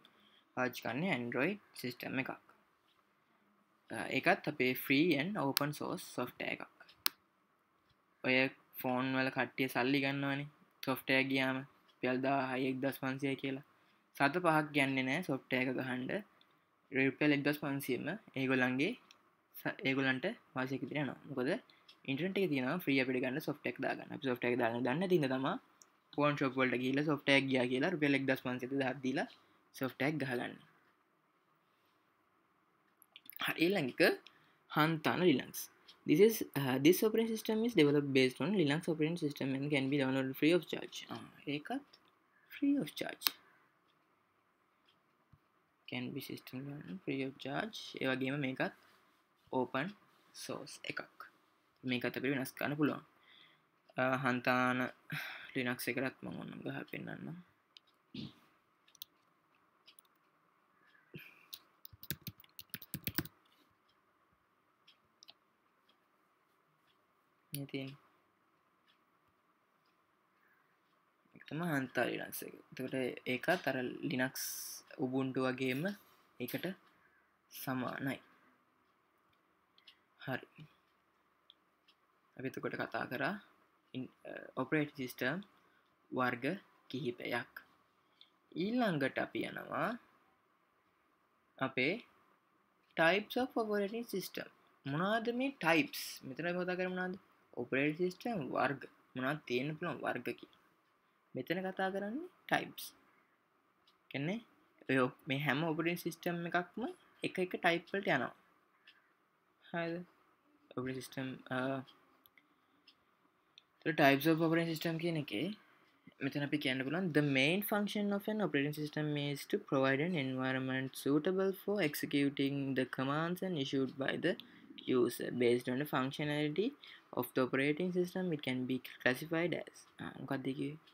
පාච් කරන්නේ ඇන්ඩරෝයිඩ් සිිස්ටම් එකක් එකත් අපේ ෆ්‍රීයන් ඕපන් සෝස් සොෆ්ට එකක් ඔය ෆෝන් වල කට්ටිය සල්ලි ගන්නවනේ සොෆ්ටය ගියාම පෙල්දා හයෙක් දස් පන්සිය කියලා සත පහක් ගැන්න නෑ සොට්ට එක ගහන්ඩ රපල් එක්දස් පන්සියම ඒගොල්ලන්ගේ ඒගොලන්ට වාසයක තින නොකොද ඉන්ටට තින ්‍රිය පිට ගන්න සොට්ටක් දාගන්න සොට්ටක් දාන්න දන්න තින තම පොන් ශොප්වලට කියල සොට්ටක් ගිය කියලා රුපෙලෙක් දස් පන්සිත දක්දිල සොෆ්ටක් ගහගන්න ඒලංක හන්තාන ලිලක්ස් This is uh, this operating system is developed based on Linux operating system and can be downloaded free of charge. Uh, free of charge. can be system free of charge ඒ වගේම මේකත් open source එකක් මේකත් අපිට වෙනස් කරන්න පුළුවන් හන්තාන ලිනක්ස් එකටත් මම ඔන්න ගහ පෙන්නන්න ඉතින් එකම හන්තා ලිනක්ස් එක එතකොට ඒකත් අර ලිනක්ස් උබුන්ටු වගේම එකට සමානයි හරි අපිතකොට කතා කරා ඔපරේට සිිස්ටම් වර්ග කිහිපයක් ඊල්ළඟට අපි යනවා අපේ ටයිප්ස් ඔපරටින් සිිස්ටම් මොනාද මේ ටයිප්ස් මෙතන කතා කරමනාද ඔපරේට සිිස්ටම් වර්ග මොනත් තියෙන පුළොන් වර්ගකි මෙතන කතා කරන්නේ ටයිප්ස් කන්නේ ඔය මේ හැම ඔපටින් සිිස්ටම් එකක්ම එක එක ටයිප්වලට යනවා හද ඔ සිිස්ටම් ටයිප් ඔපරෙන් සිිටම් කියන එක මෙතන අපි කියන්න පුලන් the main function of an operating system is to provide an environment suitable for executing the commands and issued by the user based on the functionality of the operating system it can be classified as මොකක්ද කිව්වේ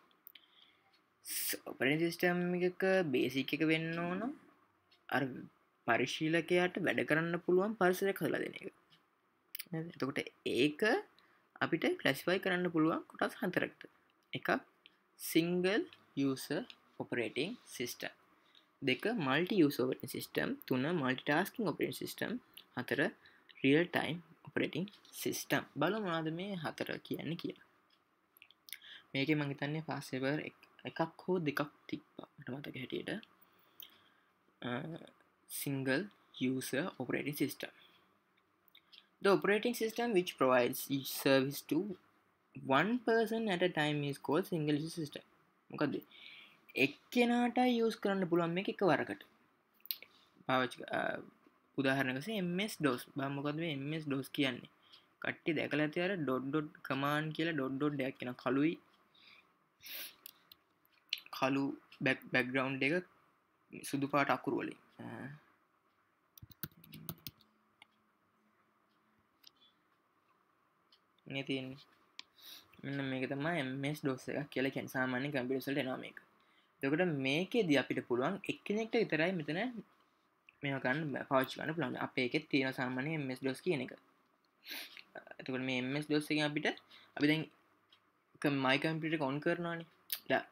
ඔපරන් සිිස්ටම් එක බේසික එක වෙන්න ඕන අ පරිශීලකයාට වැඩ කරන්න පුළුවන් පරිසර කරලා දෙන එක එතකොට ඒක අපිට කලස්වයි කරන්න පුළුවන් කොටස් හන්තරක්ට එකක් සිංගල් යස ඔපරේටිං සිිස්ටම් දෙක මල්ට යසෝට සිිස්ටම් තුන මල්ටිටස්කින් ඔපරෙන් සිිස්ටම් හතර රියල් ටයිම් ඔපරේටිං සිිස්ටම් බල මොනාද මේ හතර කියන්න කියලා මේක මංහිතන්නේ පාසෙවර් එක එකක් හෝ දෙකක් තිබ්බා මතක හැටියට single user operating system the operating system which provides each service to one person at a time is called single user system මොකද එක්කෙනාට යස් කරන්න පුළුවන් මේ එක වරකට පාච උදාහරණකසේ MS ඩෝස් බාමොකද MS ඩෝස් කියන්නේ කට්ටි දැකල ඇතිවර ඩොඩ්ඩොඩ් කමාන් කියලා ඩොඩ්ඩොඩ් ැක්ෙන කලුයි කලු බැක් බැක්ග්‍රවන්් එක සුදු පාට අකුරුවලින් නතින් මෙන්න මේක තම එමස් ඩෝස එක කියල කැන්සාමාන්‍ය කම්පිටසල්ට නම එක දකට මේකේද අපිට පුළුවන් එක්කනෙක්ට විතරයි මෙතන මේකන් පාච් වන පුළන් අප එකෙත් තියෙන සාමානය එමස් ඩොස් කියන එක ඇතකට මේ එමස් ඩොස්ස අපිට අපි දැන් මයිකම්පිට කොන් කරනවානේ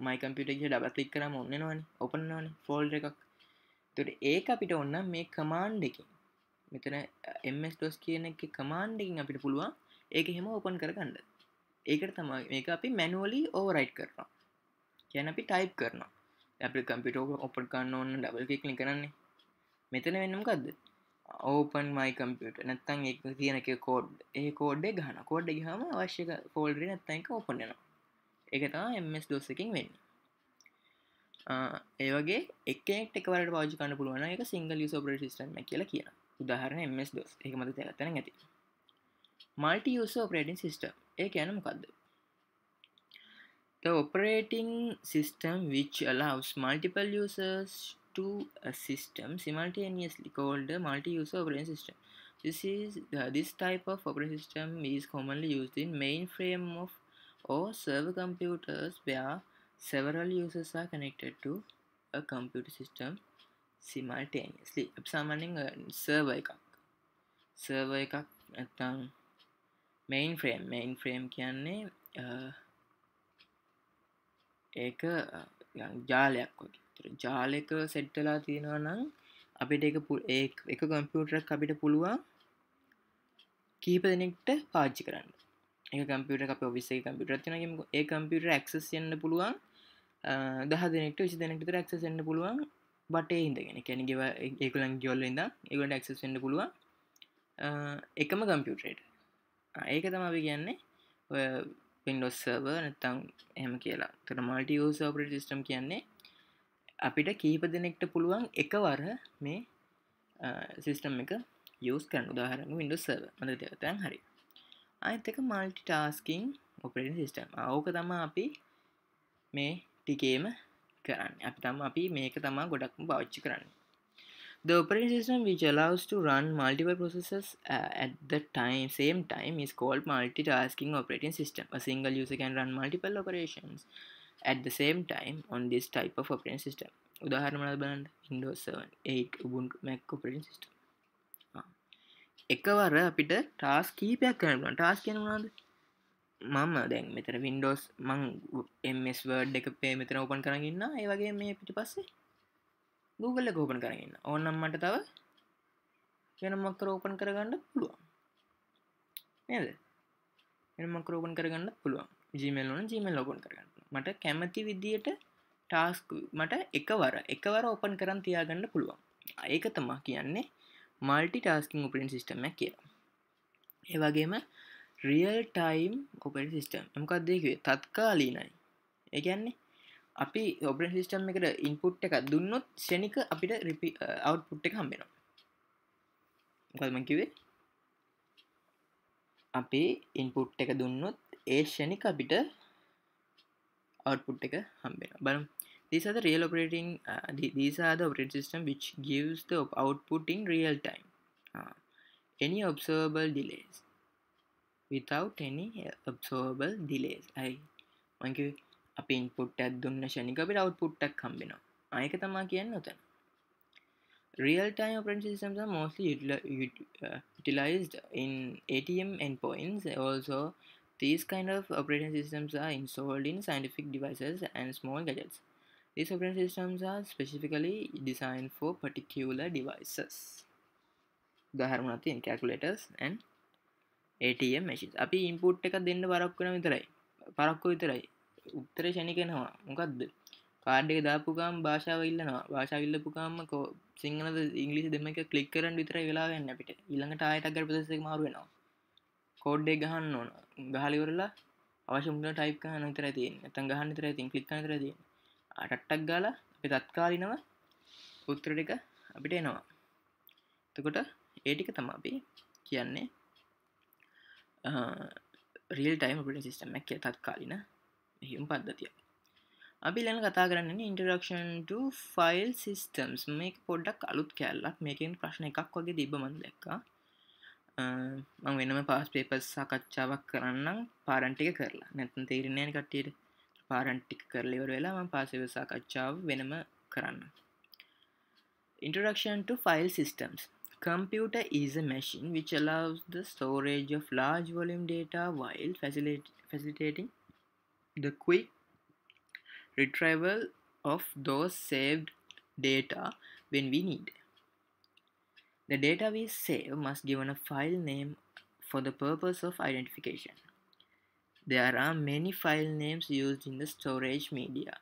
මයිකම්පිට ඩබ කලික් කරම ඔන්නනවානි ඔපන්නවානි ෆෝල්ඩ එකක් තුට ඒ අපිට ඔන්න මේ කමාන්්ඩ එක මෙතන එමස්ටෝස් කියන එක කමාන්්ඩකින් අපිට පුළුවන් ඒක හෙම ඔපන් කරගන්න ඒකට තමයි මේ අපි මැනුවලි ඕවරයිට් කරනවා කියන අපි ටයිප් කරනවා අපි කම්පිටෝ ඔපන් කන්න ඔන්න ඩබල් කලි කරන්නේ මෙතන වෙන්නම්කක්ද ඕපන් මයි කම්පියට නැත්තන් එක තියනක කෝඩ් ඒ කෝඩ්ඩේ ගහන කෝඩ් ගහම අවශ්‍යක ෆෝල්ඩ නැත්තයික ඕපන්නවා එකතා එමස් දෝස එකින් වෙන්න ඒවගේ එකෙක් එකවර පාජිකන්න පුළුවන් එක සිංගල් සෝපර සිිටම කියලා කියන උදාහරණ එමස් දෝස් එක මත තැගත්තන ඇති මල්ටි යසෝ පරේටින් සිිස්ටම් ඒ යන මොකක්ද The operating system which allows multiple users to a system simultaneously called a multi-user operating system. This is the, uh, this type of operating system is commonly used in mainframe of or server computers where several users are connected to a computer system simultaneously අප සාමාන්‍යයෙන් සර්වර් uh, එකක් සර්වර් එකක් නැත්නම් main frame main frame කියන්නේ uh, ඒක uh, ජාලයක් වගේ ජාලක සෙට්ටලා තියෙනවා නම් අපිට එක එක කම්පියුටරක් අපිට පුළුවන් කීප දෙනෙක්ට පාච්චි කරන්න ඒ කම්පියට අප ඔවිස්සේ කම්පිට තිනගේම ඒ කම්පිට ක්සෙන්න්න පුළුවන් දහ දෙනෙක්ට විසි දෙනෙක්ට රක්සෙන්න්න පුළුවන් බටේ හිදගෙන කැනගෙව ඒකුලන් ගොල්ලද ඒකට ක්සෙන්න්න පුළුවන් එකම කම්පියුටරේට ඒක තම අපි කියන්නේ පින්ඩොස්සව නැත්තං එහම කියලා තර මල්ටියෝස ඔපට සිිස්ටම් කියන්නේ අපිට කීප දෙනෙක්ට පුළුවන් එකවර මේ සිිස්ටම් එක යස් කරන්න උදාහරම විඩ සර්ව අද දෙවතන් හරි අතක මල්ටි ටාස්කින් ඔපරෙන් සිිස්ටම් ඕක තම අපි මේ ටිකේම කරන්න අපි තම අපි මේක තමා ගොඩක්ම බෞච්චි කරන්න The operating system which allows to run multiple processes uh, at the time same time is called multitasking operating system. A single user can run multiple operations at the same time on this type of operating system. උදාහරණ බලන්න Windows 7, 8, Ubuntu, Mac operating system. එකවර අපිට ටාස් කීපයක් කරන්න ටාස් කියන නාද මම දැන් මෙතර වින්ඩෝස් මං එමස් වර්ඩ් එක පේ මෙතන ඕපන් කරගන්න ඒ වගේ මේ පිටි පස්සේ Google කෝපන් කරගන්න ඕනම් මට තව කියනමක්කර ඕපන් කරගන්න පුළුවන් නද එමක් රෝපන් කරගන්න පුළුවන් ජිමල්ලන ජිමල් ලෝපන් කරගන්න මට කැමති විදියට ටාස්ක මට එකවර එකවර ඕපන් කරන් තියාගන්න පුළුවන් ඒක තමා කියන්නේ මල්ටි ටාස්කින් උපරින් සිිටම කියලා ඒවගේම රියල් ටයිම් ඔපෙන් සිිටම් මකක්දේ තත්කාලීනයි ඒගැන්නේ අපි ඔපෙන් සිිටම් එකට ඉන්පුට් එකක් දුන්නොත් ෂණික අපිට රිපි අවුපුට් එක හම්බෙනවා ගල්මකිවේ අපි ඉන්පුට් එක දුන්නොත් ඒ ෂණික අපිට අවුපුට් එක හම්බෙන බලම් these are the real operating uh, th these are the operating system which gives the output in real time uh, any observable delays without any uh, observable delays I, you, අයි මංක අපි ඉන්පුට්ටක් දුන්න ශනික අපිට අවුට්පුට්ටක් කම්බෙනවා අයක තමා කියන්න නොතැන real time operating systems are mostly uh, utilized in ATM endpoints also these kind of operating systems are installed in scientific devices and small gadgets These operating systems are specifically designed for particular devices. උදාහරණයක් තියෙන calculators and ATM machines. අපි input එකක් දෙන්න පරක්කු වෙන විතරයි. පරක්කු විතරයි. උත්තරේ ෂණිකනවා. මොකද්ද? කාඩ් එක දාපු ගමන් භාෂාව ඉල්ලනවා. භාෂාව ඉල්ලපු ගමන් සිංහලද ඉංග්‍රීසි දෙකම එක click කරන් විතරයි වෙලා යන්නේ අපිට. ඊළඟට ආයෙත් අගර process එක මාරු වෙනවා. කෝඩ් එක ගහන්න ඕන. ගහලා ඉවරලා අවශ්‍ය මුලින්ම type කරන විතරයි තියෙන්නේ. නැත්නම් ගහන්න විතරයි තියෙන්නේ. click කරන විතරයි තියෙන්නේ. අටට්ටක් ගාල අපි තත්කාලිනව උත්තර ටික අපිට එනවා එතකොට ඒ ටික තම අපි කියන්නේ රිල් ටයිම් ඔපට සිිස්ටම එක තත්කාලින හිම් පද්ධතිය අපි ලැන කතා කරන්න ඉන්ටරක්ෂන් ෆයිල් සිිස්ටම්ස් මේ පොඩ්ඩක් අලුත් කැල්ලක් මේකින් ප්‍රශ්න එකක් වගේ දීබමන් දැක්කා මං වෙනම පාස් පේපස් සාකච්ඡාවක් කරන්නම් පාරන්ටික කරලා නැතන් තේරණයන කට්ටියට පාරන් ටික් වෙලා මම පාසෙවසා වෙනම කරන්න. Introduction to file systems. Computer is a machine which allows the storage of large volume data while facilitating the quick retrieval of those saved data when we need. The data we save must given a file name for the purpose of identification. There are many file names used in the storage media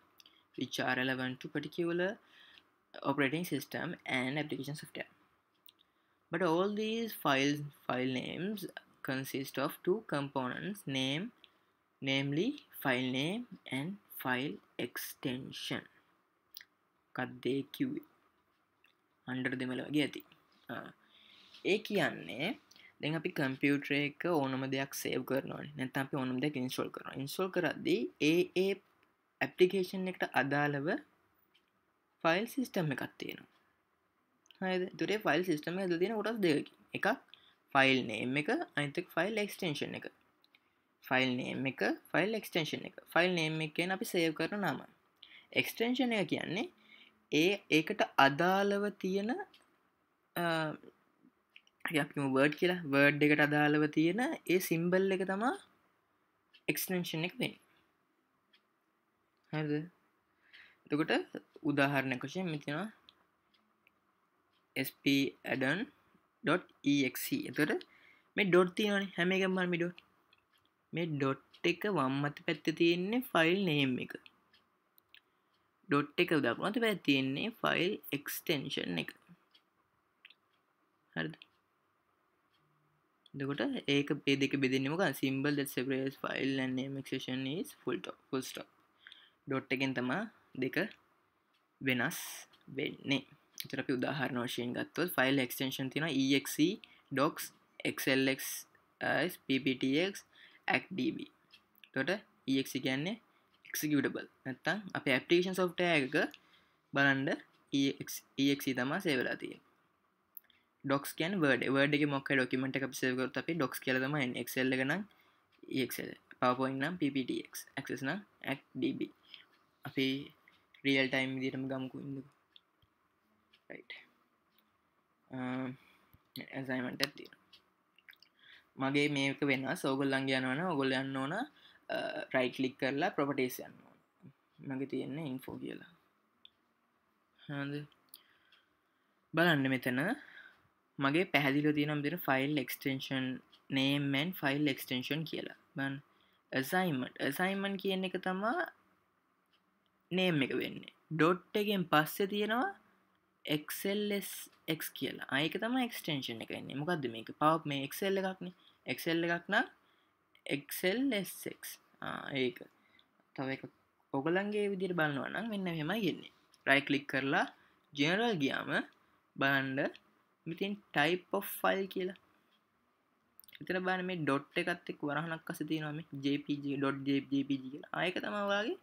which are relevant to particular uh, operating system and application software. But all these files file names consist of two components name namely file name and file extension. කද්දේ කිව්වේ. අnder දෙමළ කියන්නේ දැන් අපි කම්පියුටරේ එක ඕනම දෙයක් සේව් කරනවන නැත අපි ඕනම් දෙයක් ඉන්ස්ටෝල් කරන ඉන්ස්ටෝල් කරද්දී ඒ ඒ ඇප්ලිකේෂන් එකට අදාළව ෆයිල් සිිස්ටම් එකක් තියෙනවා හද තුරේ ෆයිල් සිිස්ටම ඇද තියෙන කොටස් දෙක එකක් ෆයිල් නේම් එක අයිතක් ෆයිල් එක්ස්ටේෂන් එක ෆයිල් නේම් එක ෆයිල් එක්ස්ටේෂන් එක ෆයිල් නේම් එකෙන් අපි සේව් කරන නම එක්ස්ටේෂන් එක කියන්නේ ඒ ඒකට අදාළව තියෙන අපිම වර්ඩ් කියලා වර්ඩ් එකට අදාළව තියෙන ඒ සිම්බල් එක තමා එක්ෂනෂන් එක වෙන් හද එතකොට උදාහරණකශයෙන් මෙතිෙනවා SP addon.exe එතකොට මේ ඩොට් තියෙනනි හැම එක මල්මි ඩොට් මේ ඩොට් එක වම්මත පැත්ත තියෙන්නේ ෆයිල් නේම් එක ඩොට් එක දක්නොත පැත් තියෙන්නේ ෆයිල් එක්ස්ටෙන්ෂන් එක හරිද දකොට ඒක පේදක බෙදන්නමක සිම්බල් සෙපරේස් ෆයිල් ක්ෂන් ෆල්ට ෆල්ට ඩොට්ටගෙන් තමා දෙක වෙනස් වෙන්නේ තරපි උදාහරන වශයෙන් ගත්ව ෆයිල් එක්ෂන් තින එක් ඩොක්ස් එක්ල්ක් පපටක් ඇක්ඩB තොට එක් කියන්නේ එක්සිකටබල් නැත්තම් අප පපිේෂන් සෝට්ට එක බලන්ඩ එක් තමා සේවලා තිය ඩොක්ස් කියන් වඩ වඩ මොක් ඩොකමට අපි සේකරත් අපි ඩොක්ස් කියලම එක්සල්ල ගන ඒක්සල් පවපොයින්නම් පිපටක් ඇක්සන ඇක්ඩB අපි රියල් ටයිම් දිටම ගම්කු ඉඳ ඇසයිමට ඇති මගේ මේක වෙන සෝගොල්ලන් යනවන ඔගොල් යන්න ඕන රයිට් ලික් කරලා ප්‍රොපටේස් යන්න මගේ තියෙන්නේ ඉන්ෆෝ කියලා හඳ බලන්න මෙතන මගේ පැහැදිල තියනම් දෙර ෆයිල් එක්ස්ටේෂන් නේමන් ෆයිල් එක්ස්ටේෂන් කියලා බන් ඇසයිමට ඇසයිමන් කියන එක තමා නේම් එක වෙන්නේ ඩොට් එකෙන් පස්ස තියෙනවා එක්ල්ක් කියලා අයක තම එක්ස්ටේෂන් එක එන්නේ මොකක්ද මේක පවක් මේ එක්සල් එකක්න එක්සල් එකක් නම් එක්ල්ක් ඒක තව ඔගලන්ගේ විදිර බලන්නවනම් මෙන්න හෙම ගෙන්නේ රයිකලික් කරලා ජනරල් ගියාම බලන්ඩ මෙතින් ටයිප් ඔෆ් ෆයිල් කියලා එතන බාන මේ ඩොට් එකත් එක් වරහනක් අස තියෙනවා මේ jpg.jpg කියලා ආයක තමයි ඔයාගේ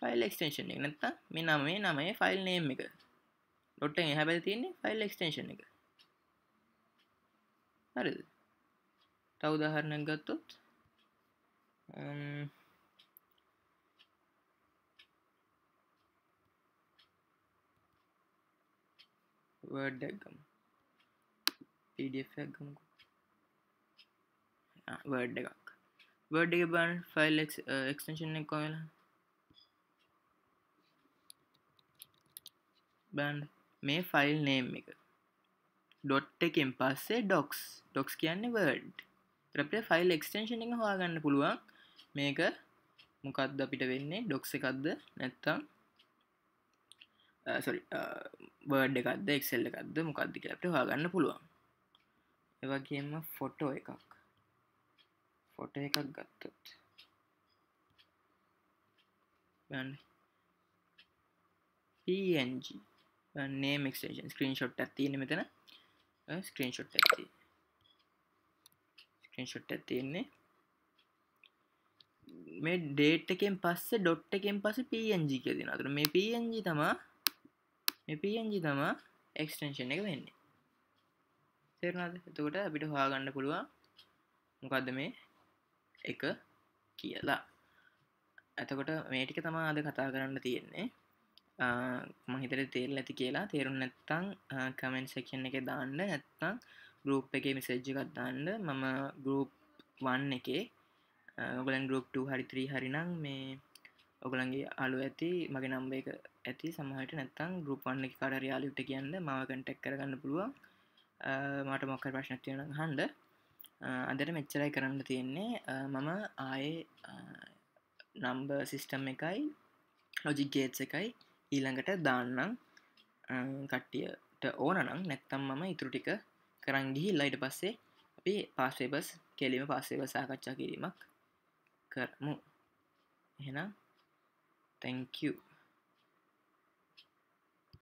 ෆයිල් එක්ස්ටෙන්ෂන් එක නැත්තම් මේ නමේ නමේ ෆයිල් නේම් එක ඩොට් එකෙන් එහා පැත්තේ තියෙන්නේ ෆයිල් එක්ස්ටෙන්ෂන් එක හරිද තව උදාහරණයක් ගත්තොත් වඩ්ඩක්ගමු පඩක් ගමකු වඩ් එකක් වඩ් uh, එක බන් ෆයිල් එක්ෂන් එක කොමල බන් මේ ෆයිල් නේම් එක ඩොට් එකෙන් පස්සේ ඩොක්ස් ඩොක්ස් කියන්නේ වඩ් රපේ ෆයිල් එක්ස්ටේෂන් එක හවාගන්න පුළුවන් මේක මොකක්ද අපිට වෙන්නේ ඩොක්ස එකක්ද නැත්තම් සොරි වඩ් එකක්ද එක්සෙල්ල එකක්ද මොකක්ද කියලට හවාගන්න පුළුවන් එවගේම ෆොටෝ එකක් ෆොට එකක් ගත්තොත් පG නේමක්ෂන් ස්ක්‍රීන් ෂොට් ඇතින මෙතන ස්ක්‍රීන් ෂොට් ඇති ස්ක්‍රීන් ෂොට් ඇතින්නේ මේ ඩේට් එකෙන් පස්සේ ඩොට් එකෙන් පස්සේ පG කියදින අතුර මේ පG තමා මේ පG තමා එක්ස්ටෙන්ෂන් එක වෙන්නේ තේරුණාද එතකොට අපිට හොයාගන්න පුළුවන් මොකක්ද මේ එක කියලා ඇතකොට මේටික තමා අද කතා කරන්න තියෙන්නේ මහිතර තේල් ඇති කියලා තේරුම් නැත්තං කමෙන්ට් සෙක්ෂන් එක දාන්න නැත්තං ගරුප් එක මිසෙජ්ජිකත් දාන්න මම ගරුප් වන්න එකේ ඔගලන් ගරුප් 2 හරිත්‍රී හරිනම් මේ ඔගලන්ගේ අලු ඇති මගේ නම්බ එක ඇති සමහට නැත්තං ගරුප් වන්න එක කරරයාලුට කියන්න මව කටැක් කරගන්න පුළුවන් මට මොක්ක ප්‍රශ්න තියෙන හන්ද අදර මෙච්චරයි කරන්න තියෙන්නේ මම ආයේ නම්බ සිිස්ටම් එකයි ලොජිගේට්ස එකයි ඊළඟට දාන්නම් කට්ටියට ඕනනම් නැත්තම් මම ඉතුරු ටික කරංගිහි ලයිට පස්සේ අපි පාස්ේබස් කෙලිම පාසේව සාකච්ඡා කිරීමක් කරමු එහෙනම් තැංකූ